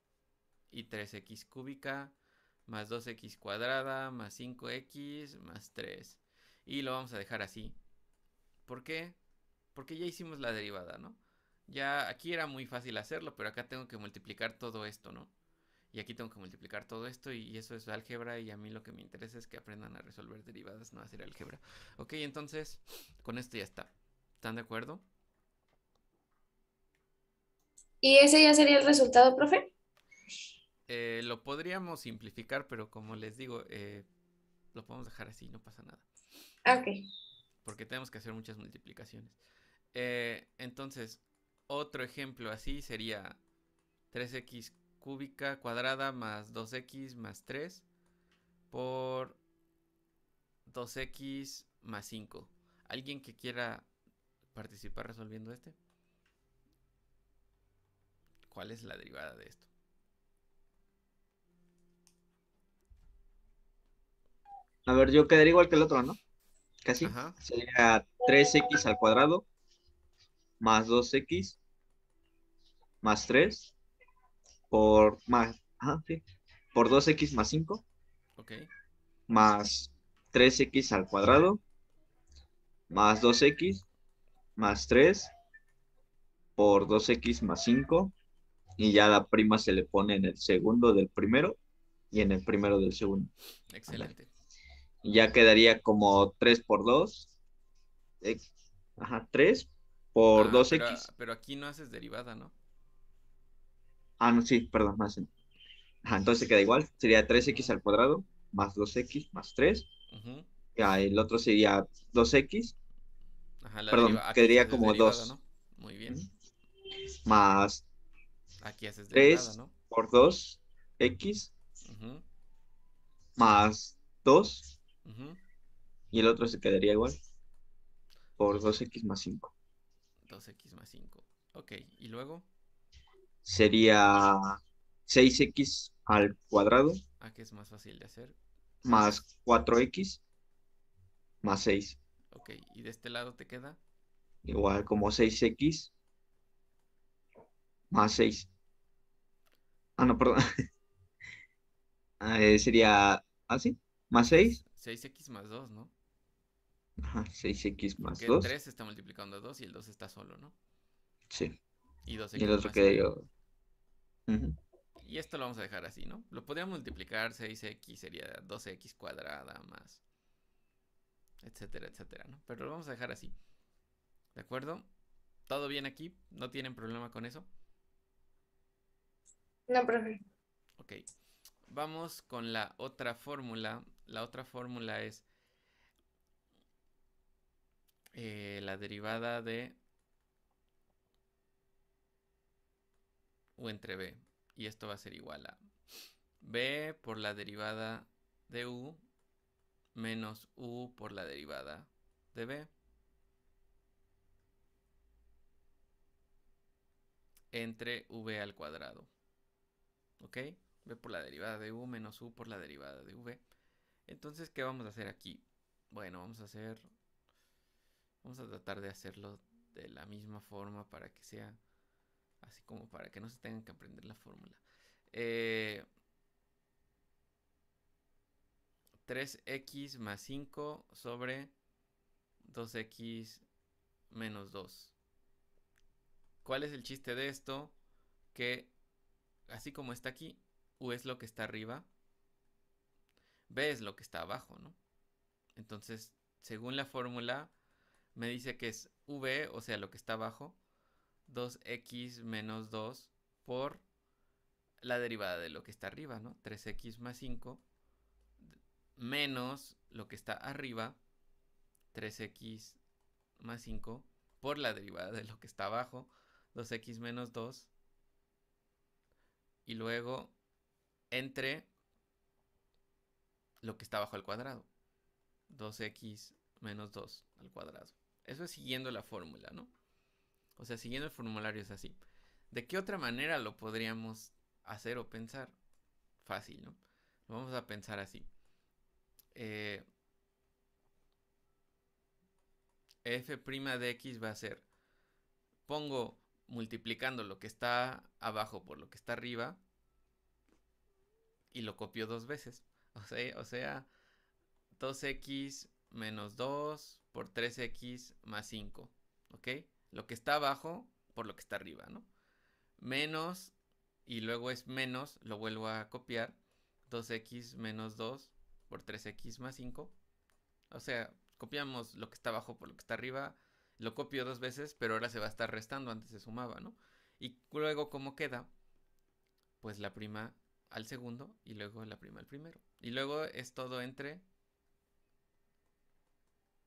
y 3x cúbica más 2x cuadrada más 5x más 3. Y lo vamos a dejar así. ¿Por qué? Porque ya hicimos la derivada, ¿no? Ya aquí era muy fácil hacerlo, pero acá tengo que multiplicar todo esto, ¿no? Y aquí tengo que multiplicar todo esto y eso es álgebra y a mí lo que me interesa es que aprendan a resolver derivadas, no hacer álgebra. Ok, entonces con esto ya está. ¿Están de acuerdo? ¿Y ese ya sería el resultado, profe? Eh, lo podríamos simplificar, pero como les digo, eh, lo podemos dejar así, no pasa nada. Ok. Porque tenemos que hacer muchas multiplicaciones. Eh, entonces, otro ejemplo así sería 3x cúbica cuadrada más 2x más 3 por 2x más 5. ¿Alguien que quiera participar resolviendo este? ¿Cuál es la derivada de esto? A ver, yo quedaría igual que el otro, ¿no? Casi. Sería 3x al cuadrado más 2x más 3 por más por 2x más 5 Ok. más 3x al cuadrado más 2x más 3 por 2x más 5 y ya la prima se le pone en el segundo del primero y en el primero del segundo. Excelente ya quedaría como 3 por 2. ajá, 3 por 2x. Ah, pero, aquí no haces derivada, ¿no? Ah, no, sí, perdón, más. Ajá, entonces queda igual, sería 3x al cuadrado más 2x más 3. ya, el otro sería 2x. Ajá, la perdón, quedaría como 2. Muy bien. Más aquí haces 3 por 2x más 2 y el otro se quedaría igual. Por 2x más 5. 2x más 5. Ok, ¿y luego? Sería 6x al cuadrado. Ah, es más fácil de hacer. Más 4x más 6. Ok, ¿y de este lado te queda? Igual como 6x más 6. Ah, no, perdón. Ah, eh, sería así, ah, más 6 6x más 2, ¿no? Ajá, 6x más Porque 2. El 3 está multiplicando a 2 y el 2 está solo, ¿no? Sí. Y, 2x y Y esto lo vamos a dejar así, ¿no? Lo podríamos multiplicar 6x sería 12x cuadrada más. Etcétera, etcétera, ¿no? Pero lo vamos a dejar así. ¿De acuerdo? ¿Todo bien aquí? ¿No tienen problema con eso? No, profe. Ok. Vamos con la otra fórmula la otra fórmula es eh, la derivada de u entre b. Y esto va a ser igual a b por la derivada de u menos u por la derivada de b. entre v al cuadrado. ¿Ok? b por la derivada de u menos u por la derivada de v. Entonces, ¿qué vamos a hacer aquí? Bueno, vamos a hacer... Vamos a tratar de hacerlo de la misma forma para que sea... Así como para que no se tengan que aprender la fórmula. 3x eh, más 5 sobre 2x menos 2. ¿Cuál es el chiste de esto? Que así como está aquí, u es lo que está arriba, es lo que está abajo, ¿no? Entonces, según la fórmula, me dice que es V, o sea, lo que está abajo, 2x menos 2 por la derivada de lo que está arriba, ¿no? 3x más 5 menos lo que está arriba, 3x más 5 por la derivada de lo que está abajo, 2x menos 2 y luego entre lo que está bajo el cuadrado. 2x menos 2 al cuadrado. Eso es siguiendo la fórmula, ¿no? O sea, siguiendo el formulario es así. ¿De qué otra manera lo podríamos hacer o pensar? Fácil, ¿no? Lo vamos a pensar así. Eh, f' de x va a ser, pongo multiplicando lo que está abajo por lo que está arriba y lo copio dos veces. O sea, 2x menos 2 por 3x más 5. ¿Ok? Lo que está abajo por lo que está arriba, ¿no? Menos, y luego es menos, lo vuelvo a copiar. 2x menos 2 por 3x más 5. O sea, copiamos lo que está abajo por lo que está arriba. Lo copio dos veces, pero ahora se va a estar restando, antes se sumaba, ¿no? Y luego, ¿cómo queda? Pues la prima al segundo y luego la prima al primero. Y luego es todo entre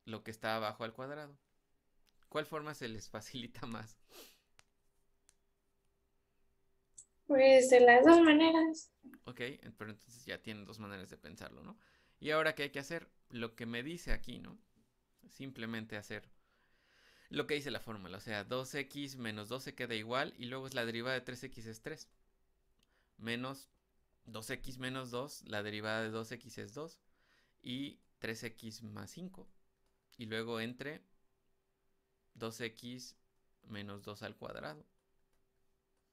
lo que está abajo al cuadrado. ¿Cuál forma se les facilita más? Pues de las dos maneras. Ok, pero entonces ya tienen dos maneras de pensarlo, ¿no? Y ahora, ¿qué hay que hacer? Lo que me dice aquí, ¿no? Simplemente hacer lo que dice la fórmula, o sea, 2x menos 12 queda igual y luego es la derivada de 3x es 3. Menos 2x menos 2, la derivada de 2x es 2. Y 3x más 5. Y luego entre 2x menos 2 al cuadrado.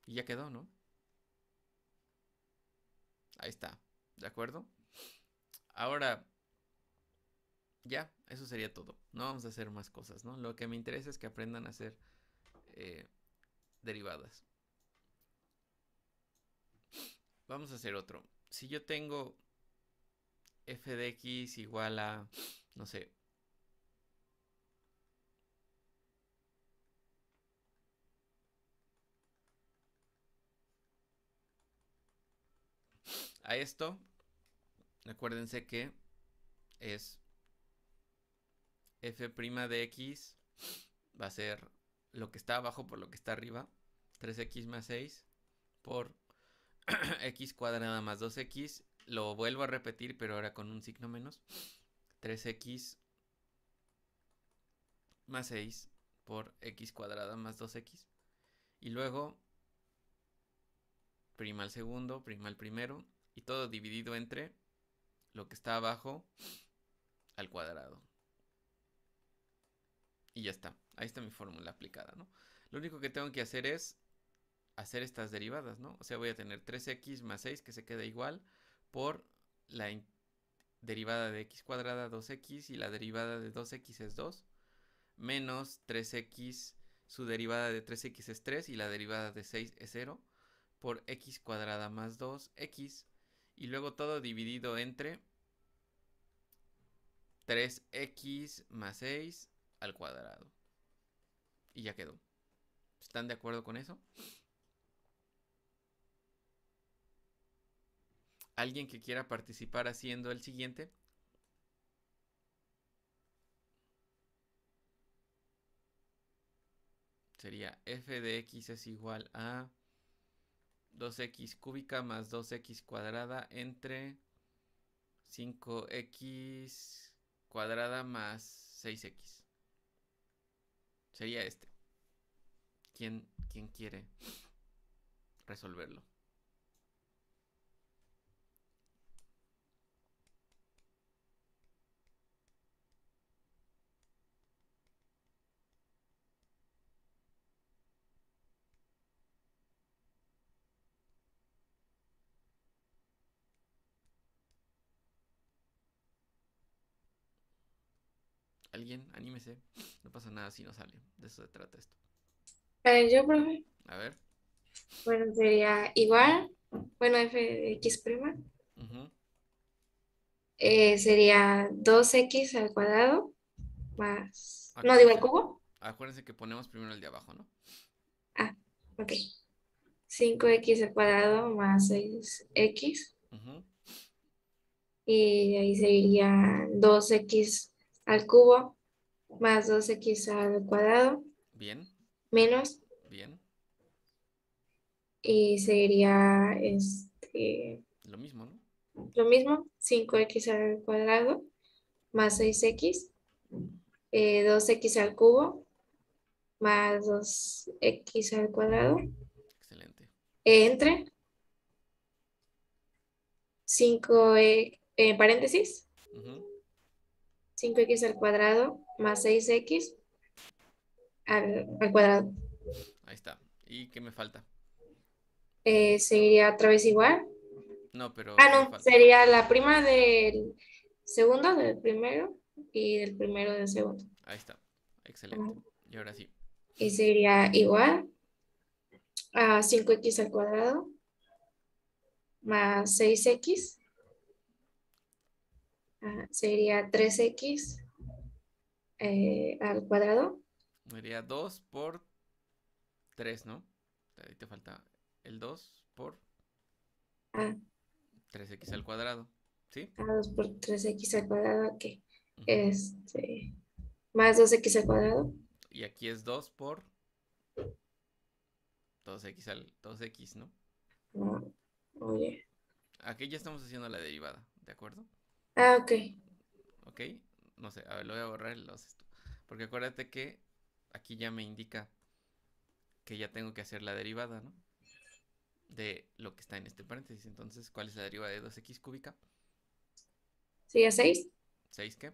Y ya quedó, ¿no? Ahí está. ¿De acuerdo? Ahora, ya, eso sería todo. No vamos a hacer más cosas, ¿no? Lo que me interesa es que aprendan a hacer eh, derivadas. Vamos a hacer otro. Si yo tengo f de x igual a, no sé, a esto, acuérdense que es f' de x va a ser lo que está abajo por lo que está arriba, 3x más 6 por x cuadrada más 2x, lo vuelvo a repetir, pero ahora con un signo menos, 3x más 6 por x cuadrada más 2x. Y luego, prima al segundo, prima al primero, y todo dividido entre lo que está abajo al cuadrado. Y ya está. Ahí está mi fórmula aplicada, ¿no? Lo único que tengo que hacer es hacer estas derivadas, ¿no? O sea, voy a tener 3x más 6 que se queda igual por la derivada de x cuadrada 2x y la derivada de 2x es 2 menos 3x su derivada de 3x es 3 y la derivada de 6 es 0 por x cuadrada más 2x y luego todo dividido entre 3x más 6 al cuadrado. Y ya quedó. ¿Están de acuerdo con eso? alguien que quiera participar haciendo el siguiente. Sería f de x es igual a 2x cúbica más 2x cuadrada entre 5x cuadrada más 6x. Sería este. ¿Quién, quiere resolverlo? alguien, anímese. No pasa nada si no sale. De eso se trata esto. Eh, yo, profe. A ver. Bueno, sería igual. Bueno, f x prima. Eh, sería 2x al cuadrado más... no, digo el cubo. Acuérdense que ponemos primero el de abajo, ¿no? Ah, ok. 5x al cuadrado más 6x. Y ahí sería 2x al cubo más 2x al cuadrado. Bien. Menos. Bien. Y sería este. Lo mismo, ¿no? Lo mismo, 5x al cuadrado más 6x, 2x eh, al cubo más 2x al cuadrado. Excelente. entre 5 eh, paréntesis. 5x al cuadrado más 6x al, cuadrado. Ahí está. ¿Y qué me falta? Eh, ¿Seguiría otra vez igual? No, pero... Ah, no, sería la prima del segundo, del primero y del primero del segundo. Ahí está. Excelente. Y ahora sí. Y sería igual a 5x al cuadrado más 6x sería 3x eh, al cuadrado. Sería 2 por 3, ¿no? Ahí te falta el 2 por 3x ah. al cuadrado, ¿sí? 2 ah, por 3x al cuadrado, que Este, más 2x al cuadrado. Y aquí es 2 por 2x al 2x, ¿no? oye. Ah, aquí ya estamos haciendo la derivada, ¿de acuerdo? Ah, ok. Ok, no sé, a ver, lo voy a borrar lo esto. Porque acuérdate que aquí ya me indica que ya tengo que hacer la derivada, ¿no? De lo que está en este paréntesis. Entonces, ¿cuál es la derivada de 2x cúbica? Sería 6. ¿6 qué?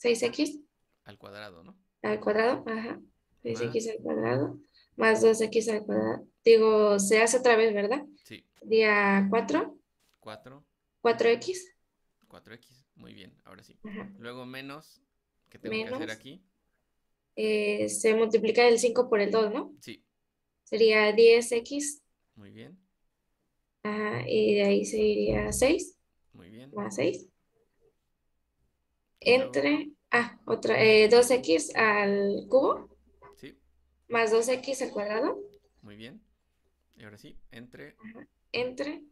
6x. Al cuadrado, ¿no? Al cuadrado, ajá. 6x al cuadrado más 2x al cuadrado. Digo, se hace otra vez, ¿verdad? Sí. Día 4. 4. 4x. 4x. Muy bien, ahora sí. Luego menos, ¿qué tengo que hacer aquí? Eh, se multiplica el 5 por el 2, ¿no? Sí. Sería 10x. Muy bien. y de ahí sería 6. Muy bien. Más 6. Entre, ah, otra, 2x eh, al cubo. Sí. Más 2x al cuadrado. Muy bien. Y ahora sí, entre. Entre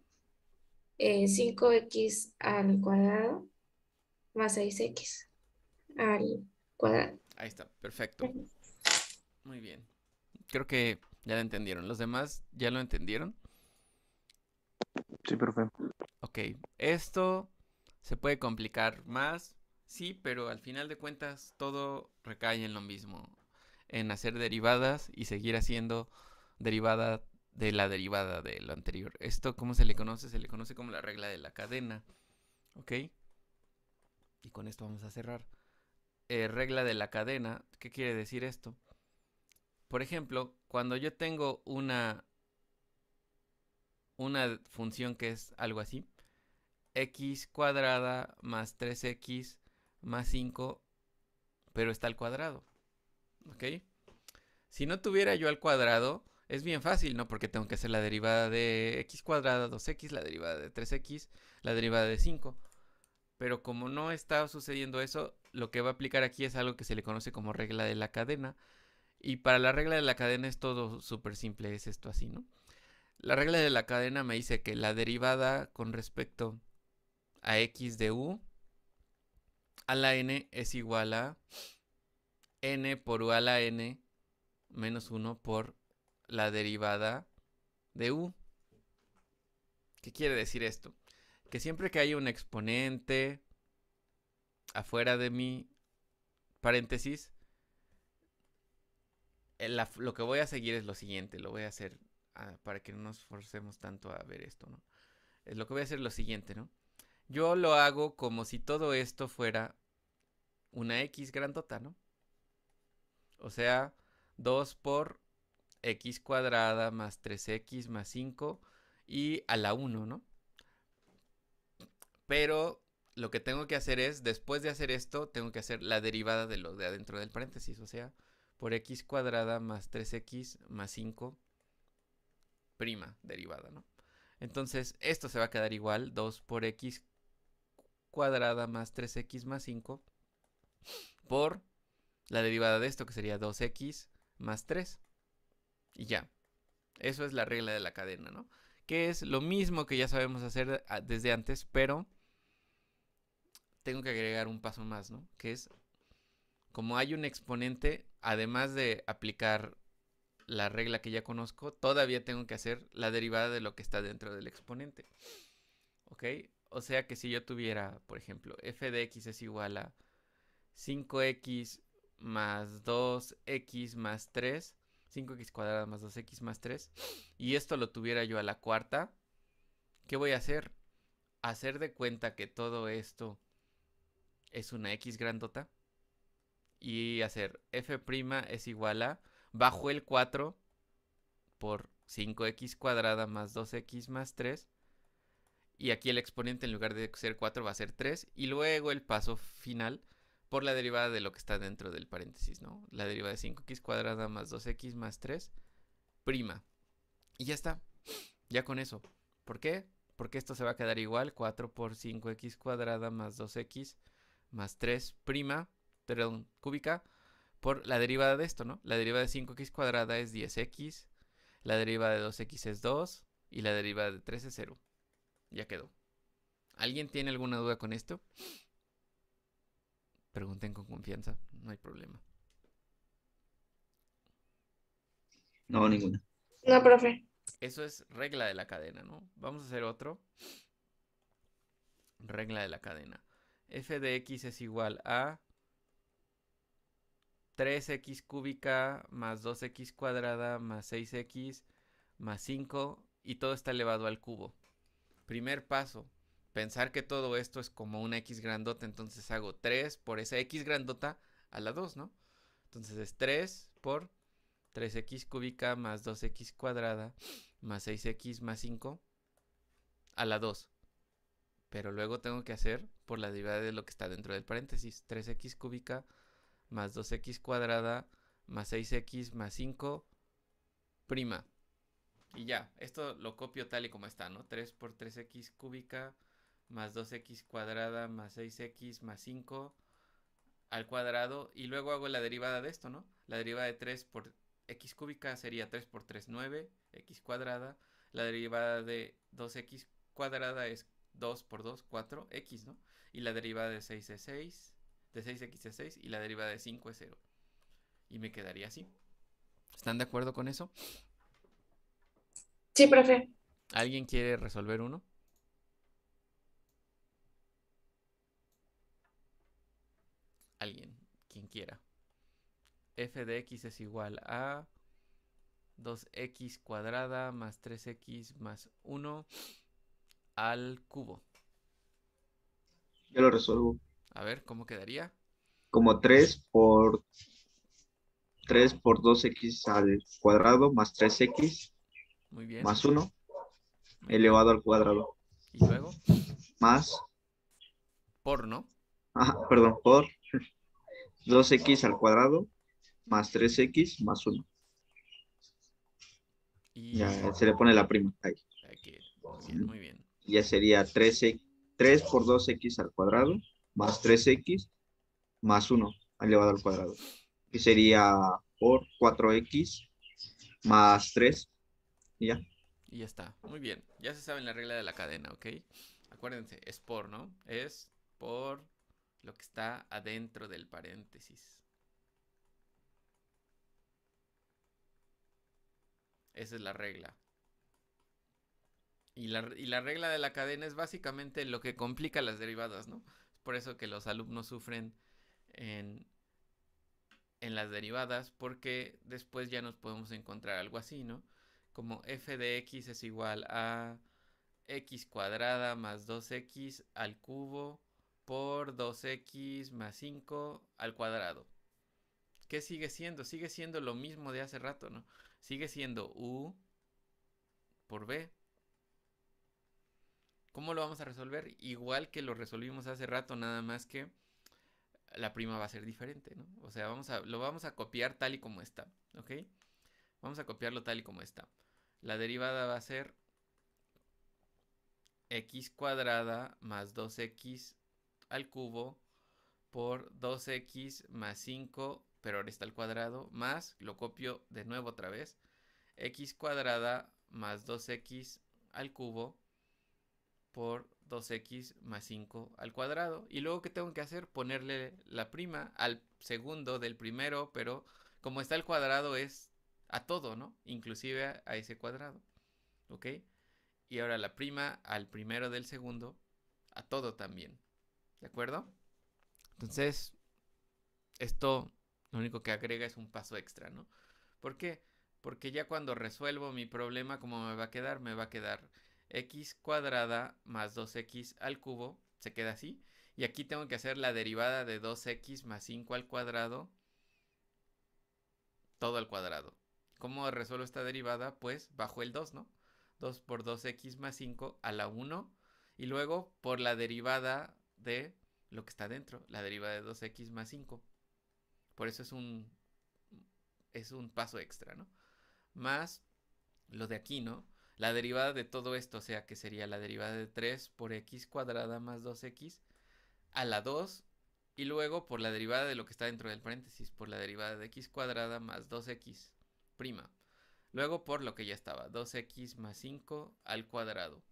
5x eh, al cuadrado más 6x al cuadrado. Ahí está, perfecto. Muy bien. Creo que ya lo entendieron. ¿Los demás ya lo entendieron? Sí, perfecto. Ok, esto se puede complicar más, sí, pero al final de cuentas todo recae en lo mismo, en hacer derivadas y seguir haciendo derivada de la derivada de lo anterior. Esto, ¿cómo se le conoce? Se le conoce como la regla de la cadena. ¿Ok? Y con esto vamos a cerrar. Eh, regla de la cadena, ¿qué quiere decir esto? Por ejemplo, cuando yo tengo una, una función que es algo así, x cuadrada más 3x más 5, pero está al cuadrado. ¿Ok? Si no tuviera yo al cuadrado, es bien fácil, ¿no? Porque tengo que hacer la derivada de x cuadrada, 2x, la derivada de 3x, la derivada de 5. Pero como no está sucediendo eso, lo que va a aplicar aquí es algo que se le conoce como regla de la cadena. Y para la regla de la cadena es todo súper simple, es esto así, ¿no? La regla de la cadena me dice que la derivada con respecto a x de u a la n es igual a n por u a la n menos 1 por la derivada de u. ¿Qué quiere decir esto? Que siempre que hay un exponente afuera de mi paréntesis, lo que voy a seguir es lo siguiente. Lo voy a hacer ah, para que no nos forcemos tanto a ver esto, ¿no? Es lo que voy a hacer es lo siguiente, ¿no? Yo lo hago como si todo esto fuera una X grandota, ¿no? O sea, 2 por x cuadrada más 3x más 5 y a la 1, ¿no? Pero lo que tengo que hacer es, después de hacer esto, tengo que hacer la derivada de lo de adentro del paréntesis, o sea, por x cuadrada más 3x más 5 prima derivada, ¿no? Entonces, esto se va a quedar igual, 2 por x cuadrada más 3x más 5 por la derivada de esto, que sería 2x más 3. Y ya. Eso es la regla de la cadena, ¿no? Que es lo mismo que ya sabemos hacer ah, desde antes, pero tengo que agregar un paso más, ¿no? Que es, como hay un exponente, además de aplicar la regla que ya conozco, todavía tengo que hacer la derivada de lo que está dentro del exponente. ¿Ok? O sea que si yo tuviera, por ejemplo, f de x es igual a 5x más 2x más 3, 5x cuadrada más 2x más 3. Y esto lo tuviera yo a la cuarta. ¿Qué voy a hacer? Hacer de cuenta que todo esto es una x grandota. Y hacer f' es igual a bajo el 4 por 5x cuadrada más 2x más 3. Y aquí el exponente en lugar de ser 4 va a ser 3. Y luego el paso final por la derivada de lo que está dentro del paréntesis, ¿no? La derivada de 5x cuadrada más 2x más 3, prima. Y ya está, ya con eso. ¿Por qué? Porque esto se va a quedar igual, 4 por 5x cuadrada más 2x más 3 prima, perdón, cúbica, por la derivada de esto, ¿no? La derivada de 5x cuadrada es 10x, la derivada de 2x es 2 y la derivada de 3 es 0. Ya quedó. ¿Alguien tiene alguna duda con esto? Pregunten con confianza, no hay problema. No, ninguna. No, profe. Eso es regla de la cadena, ¿no? Vamos a hacer otro. Regla de la cadena. F de x es igual a 3x cúbica más 2x cuadrada más 6x más 5 y todo está elevado al cubo. Primer paso, pensar que todo esto es como una X grandota, entonces hago 3 por esa X grandota a la 2, ¿no? Entonces es 3 por 3X cúbica más 2X cuadrada más 6X más 5 a la 2. Pero luego tengo que hacer por la derivada de lo que está dentro del paréntesis. 3X cúbica más 2X cuadrada más 6X más 5 prima. Y ya, esto lo copio tal y como está, ¿no? 3 por 3X cúbica más 2x cuadrada más 6x más 5 al cuadrado y luego hago la derivada de esto, ¿no? La derivada de 3 por x cúbica sería 3 por 3, 9, x cuadrada. La derivada de 2x cuadrada es 2 por 2, 4, x, ¿no? Y la derivada de 6 es 6, de 6x es 6 y la derivada de 5 es 0. Y me quedaría así. ¿Están de acuerdo con eso? Sí, profe. ¿Alguien quiere resolver uno? alguien, quien quiera. f de x es igual a 2x cuadrada más 3x más 1 al cubo. Yo lo resuelvo. A ver, ¿cómo quedaría? Como 3 por 3 por 2x al cuadrado más 3x Muy bien. más 1 elevado al cuadrado. ¿Y luego? Más. Por, ¿no? Ajá, perdón, por 2x al cuadrado más 3x más 1. Y ya se le pone la prima ahí. Aquí. Muy bien, ya sería 3, 3 por 2x al cuadrado más 3x más 1 elevado al cuadrado. Que sería por 4x más 3. Y ya. Y ya está. Muy bien. Ya se saben la regla de la cadena, ¿ok? Acuérdense, es por, ¿no? Es por lo que está adentro del paréntesis. Esa es la regla. Y la, regla de la cadena es básicamente lo que complica las derivadas, ¿no? Es por eso que los alumnos sufren en, en las derivadas, porque después ya nos podemos encontrar algo así, ¿no? Como f de x es igual a x cuadrada más 2x al cubo por 2x más 5 al cuadrado. ¿Qué sigue siendo? Sigue siendo lo mismo de hace rato, ¿no? Sigue siendo u por b. ¿Cómo lo vamos a resolver? Igual que lo resolvimos hace rato, nada más que la prima va a ser diferente, ¿no? O sea, vamos a, lo vamos a copiar tal y como está, ¿ok? Vamos a copiarlo tal y como está. La derivada va a ser x cuadrada más 2x al cubo por 2x más 5, pero ahora está al cuadrado, más, lo copio de nuevo otra vez, x cuadrada más 2x al cubo por 2x más 5 al cuadrado. Y luego, ¿qué tengo que hacer? Ponerle la prima al segundo del primero, pero como está al cuadrado es a todo, ¿no? Inclusive a, a ese cuadrado. ¿Ok? Y ahora la prima al primero del segundo, a todo también. ¿De acuerdo? Entonces, esto lo único que agrega es un paso extra, ¿no? ¿Por qué? Porque ya cuando resuelvo mi problema, ¿cómo me va a quedar? Me va a quedar x cuadrada más 2x al cubo, se queda así. Y aquí tengo que hacer la derivada de 2x más 5 al cuadrado, todo al cuadrado. ¿Cómo resuelvo esta derivada? Pues bajo el 2, ¿no? 2 por 2x más 5 a la 1. Y luego por la derivada de lo que está dentro, la derivada de 2x más 5. Por eso es un, es un paso extra, ¿no? Más lo de aquí, ¿no? La derivada de todo esto, o sea, que sería la derivada de 3 por x cuadrada más 2x a la 2 y luego por la derivada de lo que está dentro del paréntesis, por la derivada de x cuadrada más 2x prima. Luego por lo que ya estaba, 2x más 5 al cuadrado.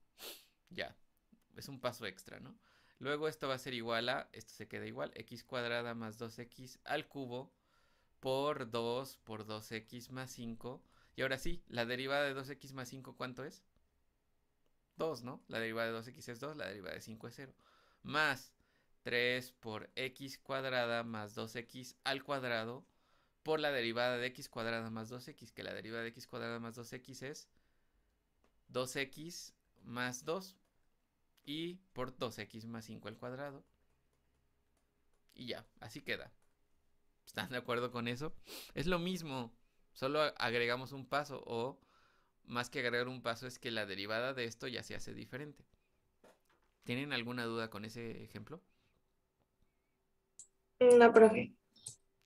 Ya, es un paso extra, ¿no? Luego esto va a ser igual a, esto se queda igual, x cuadrada más 2x al cubo por 2 por 2x más 5. Y ahora sí, la derivada de 2x más 5, ¿cuánto es? 2, ¿no? La derivada de 2x es 2, la derivada de 5 es 0. Más 3 por x cuadrada más 2x al cuadrado por la derivada de x cuadrada más 2x, que la derivada de x cuadrada más 2x es 2x más 2 y por 2x más 5 al cuadrado. Y ya, así queda. ¿Están de acuerdo con eso? Es lo mismo, solo agregamos un paso o más que agregar un paso es que la derivada de esto ya se hace diferente. ¿Tienen alguna duda con ese ejemplo? No, profe.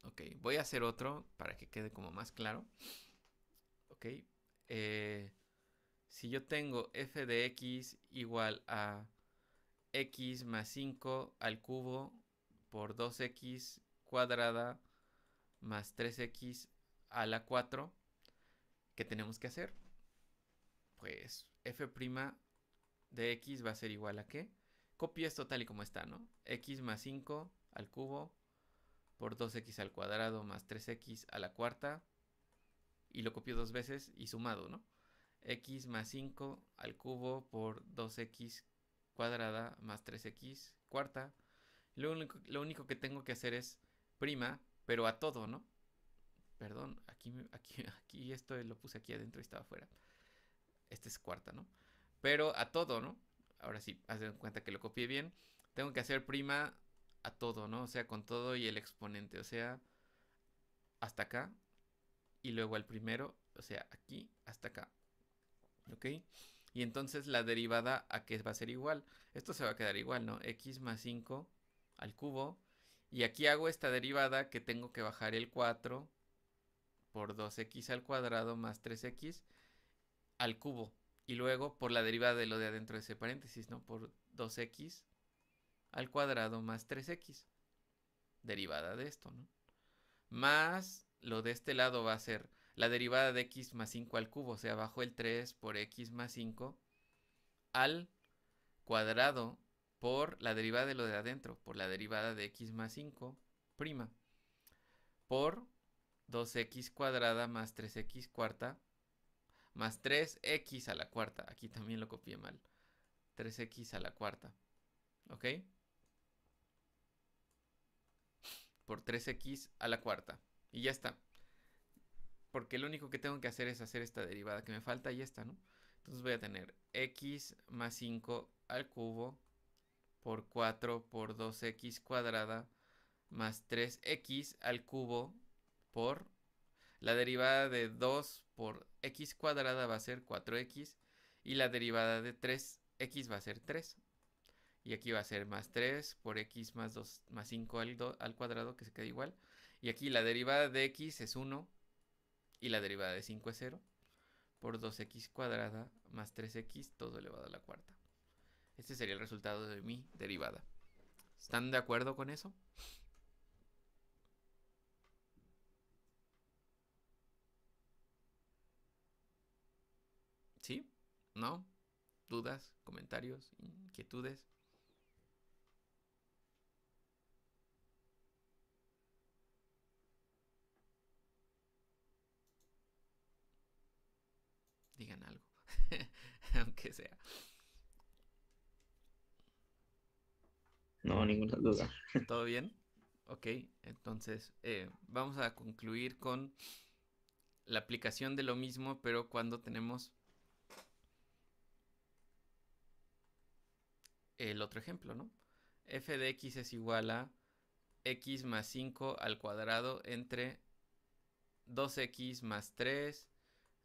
Ok, voy a hacer otro para que quede como más claro. Ok. Eh, si yo tengo f de x igual a x más 5 al cubo por 2x cuadrada más 3x a la 4, ¿qué tenemos que hacer? Pues f' de x va a ser igual a qué? Copio esto tal y como está, ¿no? x más 5 al cubo por 2x al cuadrado más 3x a la cuarta y lo copio dos veces y sumado, ¿no? x más 5 al cubo por 2x cuadrada más 3x cuarta. Lo único, que tengo que hacer es prima, pero a todo, ¿no? Perdón, aquí, aquí, aquí esto lo puse aquí adentro y estaba afuera. Este es cuarta, ¿no? Pero a todo, ¿no? Ahora sí, hacen cuenta que lo copié bien. Tengo que hacer prima a todo, ¿no? O sea, con todo y el exponente. O sea, hasta acá. Y luego al primero, o sea, aquí hasta acá. ¿Ok? Y entonces la derivada a qué va a ser igual. Esto se va a quedar igual, ¿no? X más 5 al cubo. Y aquí hago esta derivada que tengo que bajar el 4 por 2x al cuadrado más 3x al cubo. Y luego por la derivada de lo de adentro de ese paréntesis, ¿no? Por 2x al cuadrado más 3x. Derivada de esto, ¿no? Más lo de este lado va a ser la derivada de x más 5 al cubo, o sea, bajo el 3 por x más 5 al cuadrado por la derivada de lo de adentro, por la derivada de x más 5 prima, por 2x cuadrada más 3x cuarta más 3x a la cuarta. Aquí también lo copié mal. 3x a la cuarta. ¿Ok? Por 3x a la cuarta. Y ya está porque lo único que tengo que hacer es hacer esta derivada que me falta y esta, ¿no? Entonces voy a tener x más 5 al cubo por 4 por 2x cuadrada más 3x al cubo por la derivada de 2 por x cuadrada va a ser 4x y la derivada de 3x va a ser 3. Y aquí va a ser más 3 por x más 2 más 5 al, al cuadrado que se queda igual. Y aquí la derivada de x es 1 y la derivada de 5 es 0 por 2x cuadrada más 3x todo elevado a la cuarta. Este sería el resultado de mi derivada. ¿Están de acuerdo con eso? ¿Sí? ¿No? ¿Dudas? ¿Comentarios? ¿Inquietudes? digan algo, aunque sea. No, ninguna duda. ¿Todo bien? Ok, entonces eh, vamos a concluir con la aplicación de lo mismo, pero cuando tenemos el otro ejemplo, ¿no? f de x es igual a x más 5 al cuadrado entre 2x más 3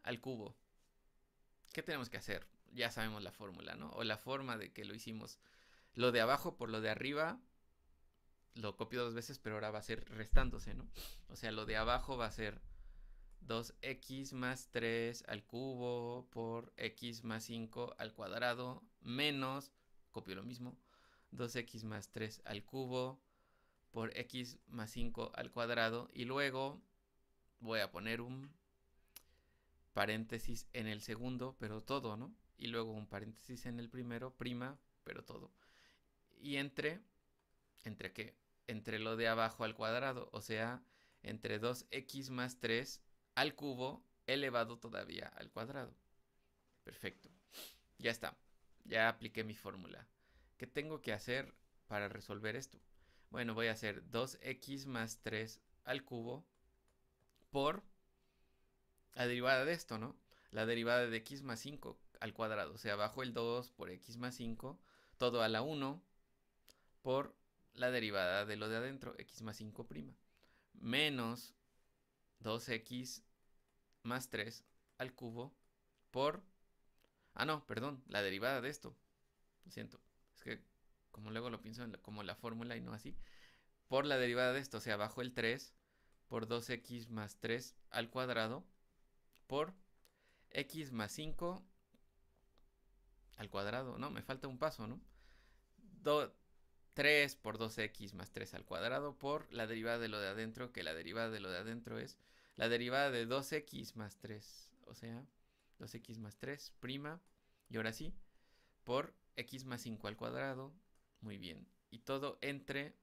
al cubo. ¿qué tenemos que hacer? Ya sabemos la fórmula, ¿no? O la forma de que lo hicimos. Lo de abajo por lo de arriba, lo copio dos veces, pero ahora va a ser restándose, ¿no? O sea, lo de abajo va a ser 2x más 3 al cubo por x más 5 al cuadrado menos, copio lo mismo, 2x más 3 al cubo por x más 5 al cuadrado y luego voy a poner un paréntesis en el segundo, pero todo, ¿no? Y luego un paréntesis en el primero, prima, pero todo. Y entre, ¿entre qué? Entre lo de abajo al cuadrado, o sea, entre 2x más 3 al cubo elevado todavía al cuadrado. Perfecto. Ya está. Ya apliqué mi fórmula. ¿Qué tengo que hacer para resolver esto? Bueno, voy a hacer 2x más 3 al cubo por la derivada de esto, ¿no? La derivada de x más 5 al cuadrado. O sea, bajo el 2 por x más 5, todo a la 1 por la derivada de lo de adentro, x más 5 prima, menos 2x más 3 al cubo por... Ah, no, perdón, la derivada de esto. Lo siento, es que como luego lo pienso como la fórmula y no así. Por la derivada de esto, o sea, bajo el 3 por 2x más 3 al cuadrado por x más 5 al cuadrado. No, me falta un paso, ¿no? 3 por 2x más 3 al cuadrado por la derivada de lo de adentro, que la derivada de lo de adentro es la derivada de 2x más 3. O sea, 2x más 3, prima, y ahora sí, por x más 5 al cuadrado. Muy bien. Y todo entre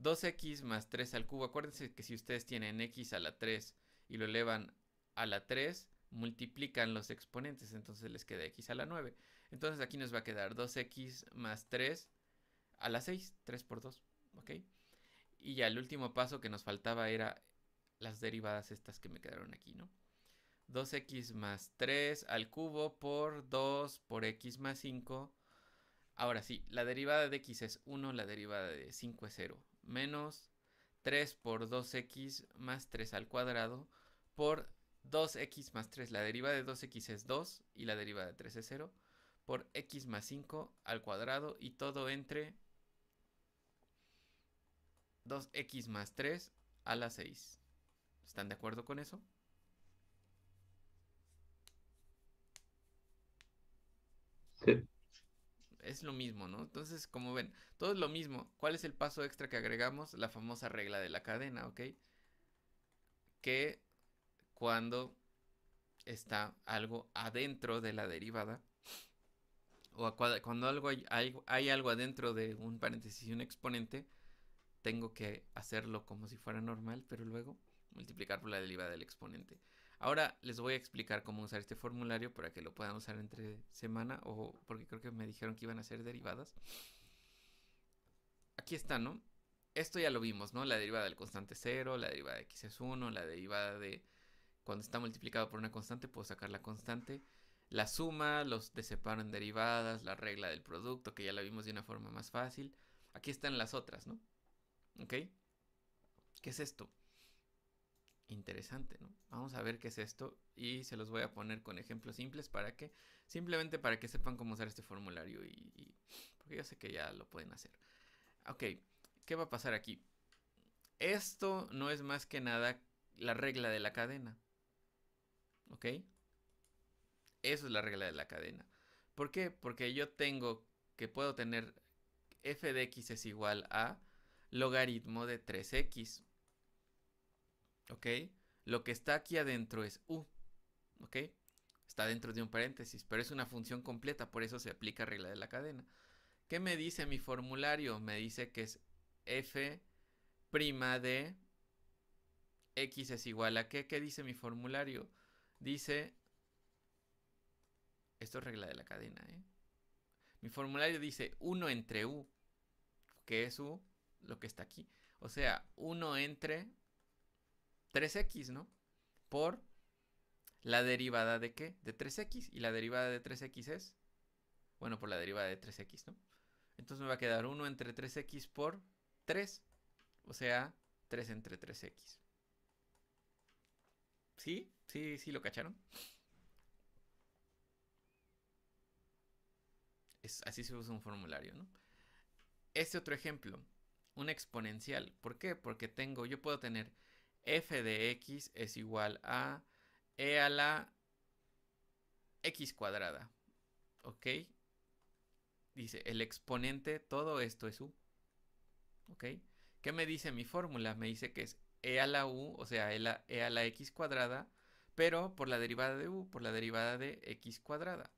2x más 3 al cubo. Acuérdense que si ustedes tienen x a la 3 y lo elevan a la 3, multiplican los exponentes, entonces les queda x a la 9. Entonces aquí nos va a quedar 2x más 3 a la 6, 3 por 2, ¿ok? Y ya el último paso que nos faltaba era las derivadas estas que me quedaron aquí, ¿no? 2x más 3 al cubo por 2 por x más 5. Ahora sí, la derivada de x es 1, la derivada de 5 es 0. Menos 3 por 2x más 3 al cuadrado por 2x más 3. La deriva de 2x es 2 y la deriva de 3 es 0. Por x más 5 al cuadrado y todo entre 2x más 3 a la 6. ¿Están de acuerdo con eso? Sí. Es lo mismo, ¿no? Entonces, como ven, todo es lo mismo. ¿Cuál es el paso extra que agregamos? La famosa regla de la cadena, ¿ok? Que cuando está algo adentro de la derivada o cuando algo hay, algo adentro de un paréntesis y un exponente, tengo que hacerlo como si fuera normal, pero luego multiplicar por la derivada del exponente. Ahora les voy a explicar cómo usar este formulario para que lo puedan usar entre semana o porque creo que me dijeron que iban a ser derivadas. Aquí está, ¿no? Esto ya lo vimos, ¿no? La derivada del constante 0, la derivada de x es 1, la derivada de cuando está multiplicado por una constante, puedo sacar la constante, la suma, los de separo en derivadas, la regla del producto, que ya la vimos de una forma más fácil. Aquí están las otras, ¿no? ¿Ok? ¿Qué es esto? Interesante, ¿no? Vamos a ver qué es esto y se los voy a poner con ejemplos simples para que, simplemente para que sepan cómo usar este formulario y, porque yo sé que ya lo pueden hacer. Ok, ¿qué va a pasar aquí? Esto no es más que nada la regla de la cadena. ¿Ok? Eso es la regla de la cadena. ¿Por qué? Porque yo tengo que puedo tener f de x es igual a logaritmo de 3x. ¿Ok? Lo que está aquí adentro es u. ¿Ok? Está dentro de un paréntesis, pero es una función completa, por eso se aplica regla de la cadena. ¿Qué me dice mi formulario? Me dice que es f prima de x es igual a qué? ¿Qué dice mi formulario? Dice, esto es regla de la cadena, ¿eh? Mi formulario dice 1 entre U, que es U, lo que está aquí. O sea, 1 entre 3X, ¿no? Por la derivada de qué? De 3X. Y la derivada de 3X es, bueno, por la derivada de 3X, ¿no? Entonces me va a quedar 1 entre 3X por 3. O sea, 3 entre 3X. ¿Sí? Sí, sí, lo cacharon. Es, así se usa un formulario, ¿no? Este otro ejemplo, un exponencial. ¿Por qué? Porque tengo, yo puedo tener f de x es igual a e a la x cuadrada. ¿Ok? Dice, el exponente, todo esto es u. ¿Ok? ¿Qué me dice mi fórmula? Me dice que es e a la u, o sea, e, e a la x cuadrada pero por la derivada de u, por la derivada de x cuadrada.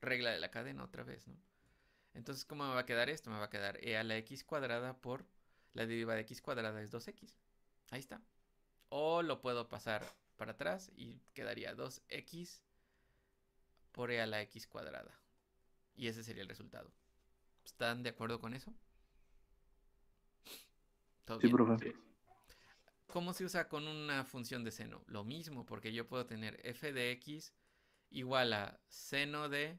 Regla de la cadena otra vez, ¿no? Entonces, ¿cómo me va a quedar esto? Me va a quedar e a la x cuadrada por la derivada de x cuadrada es 2x. Ahí está. O lo puedo pasar para atrás y quedaría 2x por e a la x cuadrada. Y ese sería el resultado. ¿Están de acuerdo con eso? sí, ¿Cómo se usa con una función de seno? Lo mismo, porque yo puedo tener f de x igual a seno de...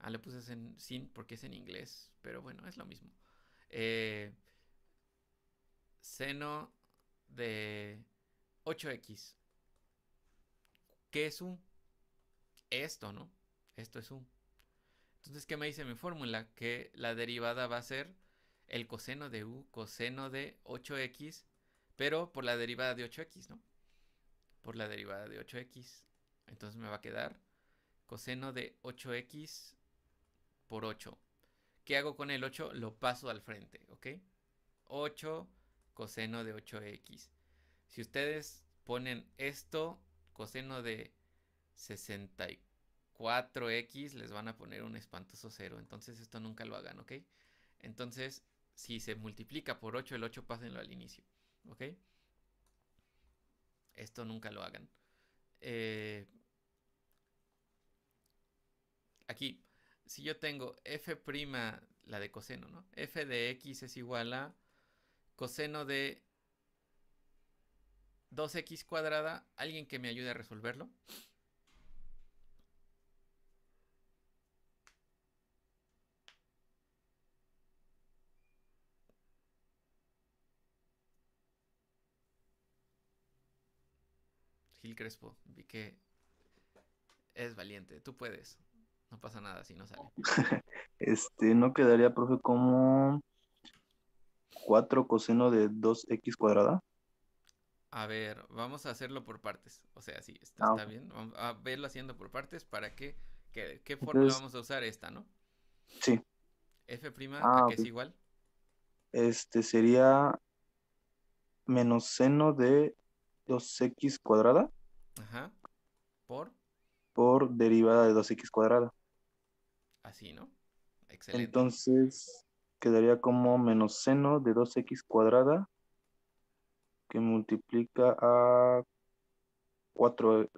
Ah, le puse sin porque es en inglés, pero bueno, es lo mismo. Eh, seno de 8x. ¿Qué es u? Esto, ¿no? Esto es u. Entonces, ¿qué me dice mi fórmula? Que la derivada va a ser el coseno de u, coseno de 8x pero por la derivada de 8x, ¿no? Por la derivada de 8x. Entonces me va a quedar coseno de 8x por 8. ¿Qué hago con el 8? Lo paso al frente, ¿ok? 8 coseno de 8x. Si ustedes ponen esto, coseno de 64x, les van a poner un espantoso cero. Entonces esto nunca lo hagan, ¿ok? Entonces, si se multiplica por 8, el 8 pásenlo al inicio. ¿ok? Esto nunca lo hagan. Eh, aquí, si yo tengo f', la de coseno, ¿no? f de x es igual a coseno de 2x cuadrada, alguien que me ayude a resolverlo. Gil Crespo. Vi que es valiente, tú puedes. No pasa nada si no sale. este, no quedaría, profe, como 4 coseno de 2x cuadrada. A ver, vamos a hacerlo por partes. O sea, sí, está, ah, bien. Vamos a verlo haciendo por partes para que, qué fórmula vamos a usar esta, ¿no? Sí. F' ah, que es igual. Este sería menos seno de 2x cuadrada. Ajá. ¿Por? Por derivada de 2x cuadrada. Así, ¿no? Excelente. Entonces quedaría como menos seno de 2x cuadrada que multiplica a 4,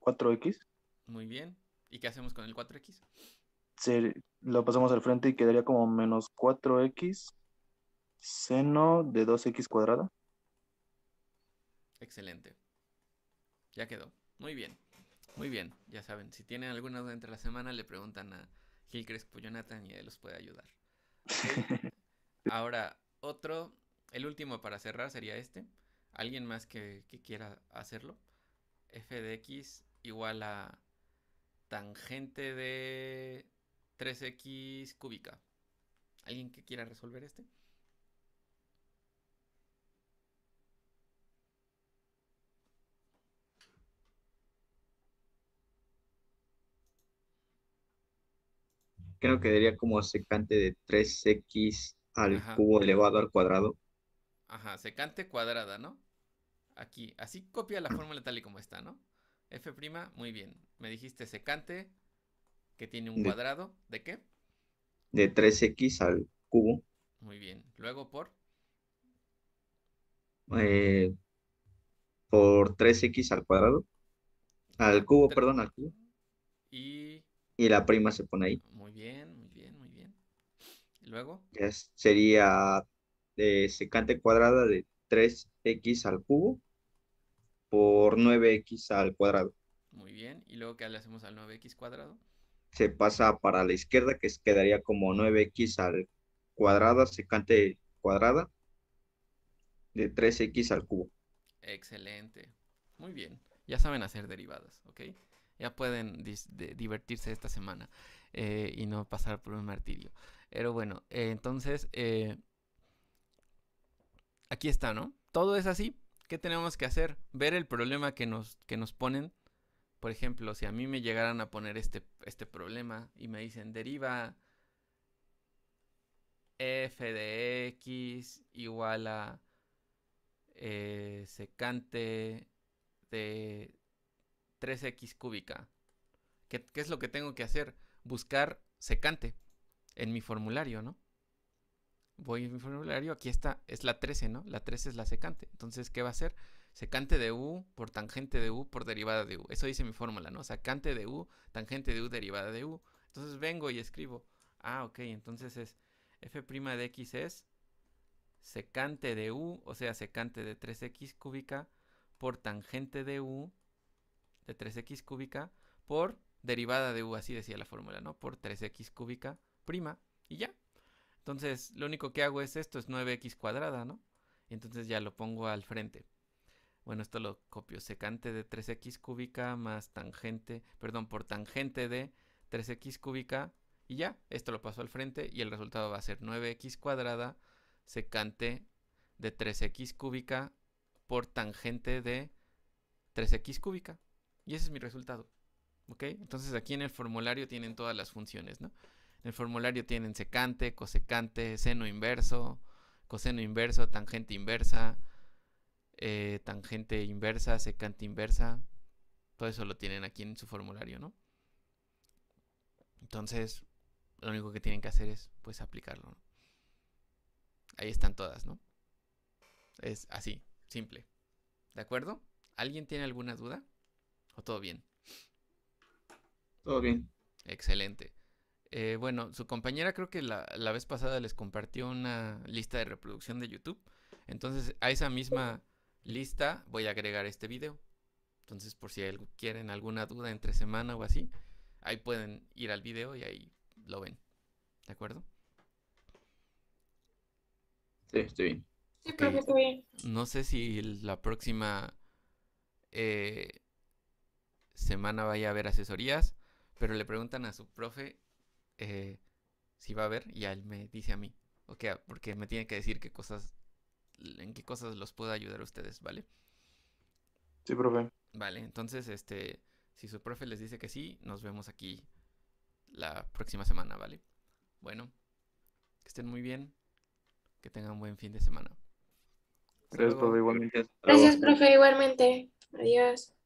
4x. Muy bien. ¿Y qué hacemos con el 4x? Se, lo pasamos al frente y quedaría como menos 4x seno de 2x cuadrada. Excelente. Ya quedó. Muy bien. Muy bien. Ya saben, si tienen alguna duda entre la semana, le preguntan a Gil Crespo Jonathan y él los puede ayudar. Ahora, otro, el último para cerrar sería este. ¿Alguien más que, que quiera hacerlo? f de x igual a tangente de 3x cúbica. ¿Alguien que quiera resolver este? creo que diría como secante de 3x al cubo elevado al cuadrado. Ajá, secante cuadrada, ¿no? Aquí, así copia la fórmula tal y como está, ¿no? F', muy bien. Me dijiste secante que tiene un cuadrado, ¿de qué? De 3x al cubo. Muy bien. Luego por... Eh, por 3x al cuadrado. Al cubo, perdón, al cubo. Y y la prima se pone ahí. Muy bien, muy bien, muy bien. ¿Y luego? Ya sería de eh, secante cuadrada de 3x al cubo por 9x al cuadrado. Muy bien. ¿Y luego qué le hacemos al 9x cuadrado? Se pasa para la izquierda, que quedaría como 9x al cuadrada, secante cuadrada de 3x al cubo. Excelente. Muy bien. Ya saben hacer derivadas, ¿ok? ya pueden divertirse esta semana eh, y no pasar por un martirio. Pero bueno, eh, entonces, eh, aquí está, ¿no? Todo es así. ¿Qué tenemos que hacer? Ver el problema que nos, que nos ponen. Por ejemplo, si a mí me llegaran a poner este, este problema y me dicen deriva f de x igual a secante de 3x cúbica. ¿Qué, es lo que tengo que hacer? Buscar secante en mi formulario, ¿no? Voy a mi formulario, aquí está, es la 13, ¿no? La 13 es la secante. Entonces, ¿qué va a ser? Secante de u por tangente de u por derivada de u. Eso dice mi fórmula, ¿no? Secante de u, tangente de u, derivada de u. Entonces vengo y escribo. Ah, ok, entonces es f' de x es secante de u, o sea, secante de 3x cúbica por tangente de u de 3x cúbica por derivada de u, así decía la fórmula, ¿no? Por 3x cúbica prima y ya. Entonces, lo único que hago es esto, es 9x cuadrada, ¿no? Entonces ya lo pongo al frente. Bueno, esto lo copio. Secante de 3x cúbica más tangente, perdón, por tangente de 3x cúbica y ya. Esto lo paso al frente y el resultado va a ser 9x cuadrada secante de 3x cúbica por tangente de 3x cúbica. Y ese es mi resultado. ¿Ok? Entonces aquí en el formulario tienen todas las funciones, ¿no? En el formulario tienen secante, cosecante, seno inverso, coseno inverso, tangente inversa, eh, tangente inversa, secante inversa. Todo eso lo tienen aquí en su formulario, ¿no? Entonces, lo único que tienen que hacer es, pues, aplicarlo, Ahí están todas, ¿no? Es así, simple. ¿De acuerdo? ¿Alguien tiene alguna duda? ¿O todo bien? Todo bien. Excelente. Eh, bueno, su compañera creo que la, vez pasada les compartió una lista de reproducción de YouTube. Entonces a esa misma lista voy a agregar este video. Entonces por si quieren alguna duda entre semana o así, ahí pueden ir al video y ahí lo ven. ¿De acuerdo? Sí, estoy bien. Sí, No sé si la próxima... Eh, semana vaya a haber asesorías, pero le preguntan a su profe eh, si va a haber y él me dice a mí, ok, porque me tiene que decir qué cosas, en qué cosas los puedo ayudar a ustedes, ¿vale? Sí, profe. Vale, entonces, este, si su profe les dice que sí, nos vemos aquí la próxima semana, ¿vale? Bueno, que estén muy bien, que tengan un buen fin de semana. Gracias, profe, igualmente. Gracias, profe, igualmente. Adiós.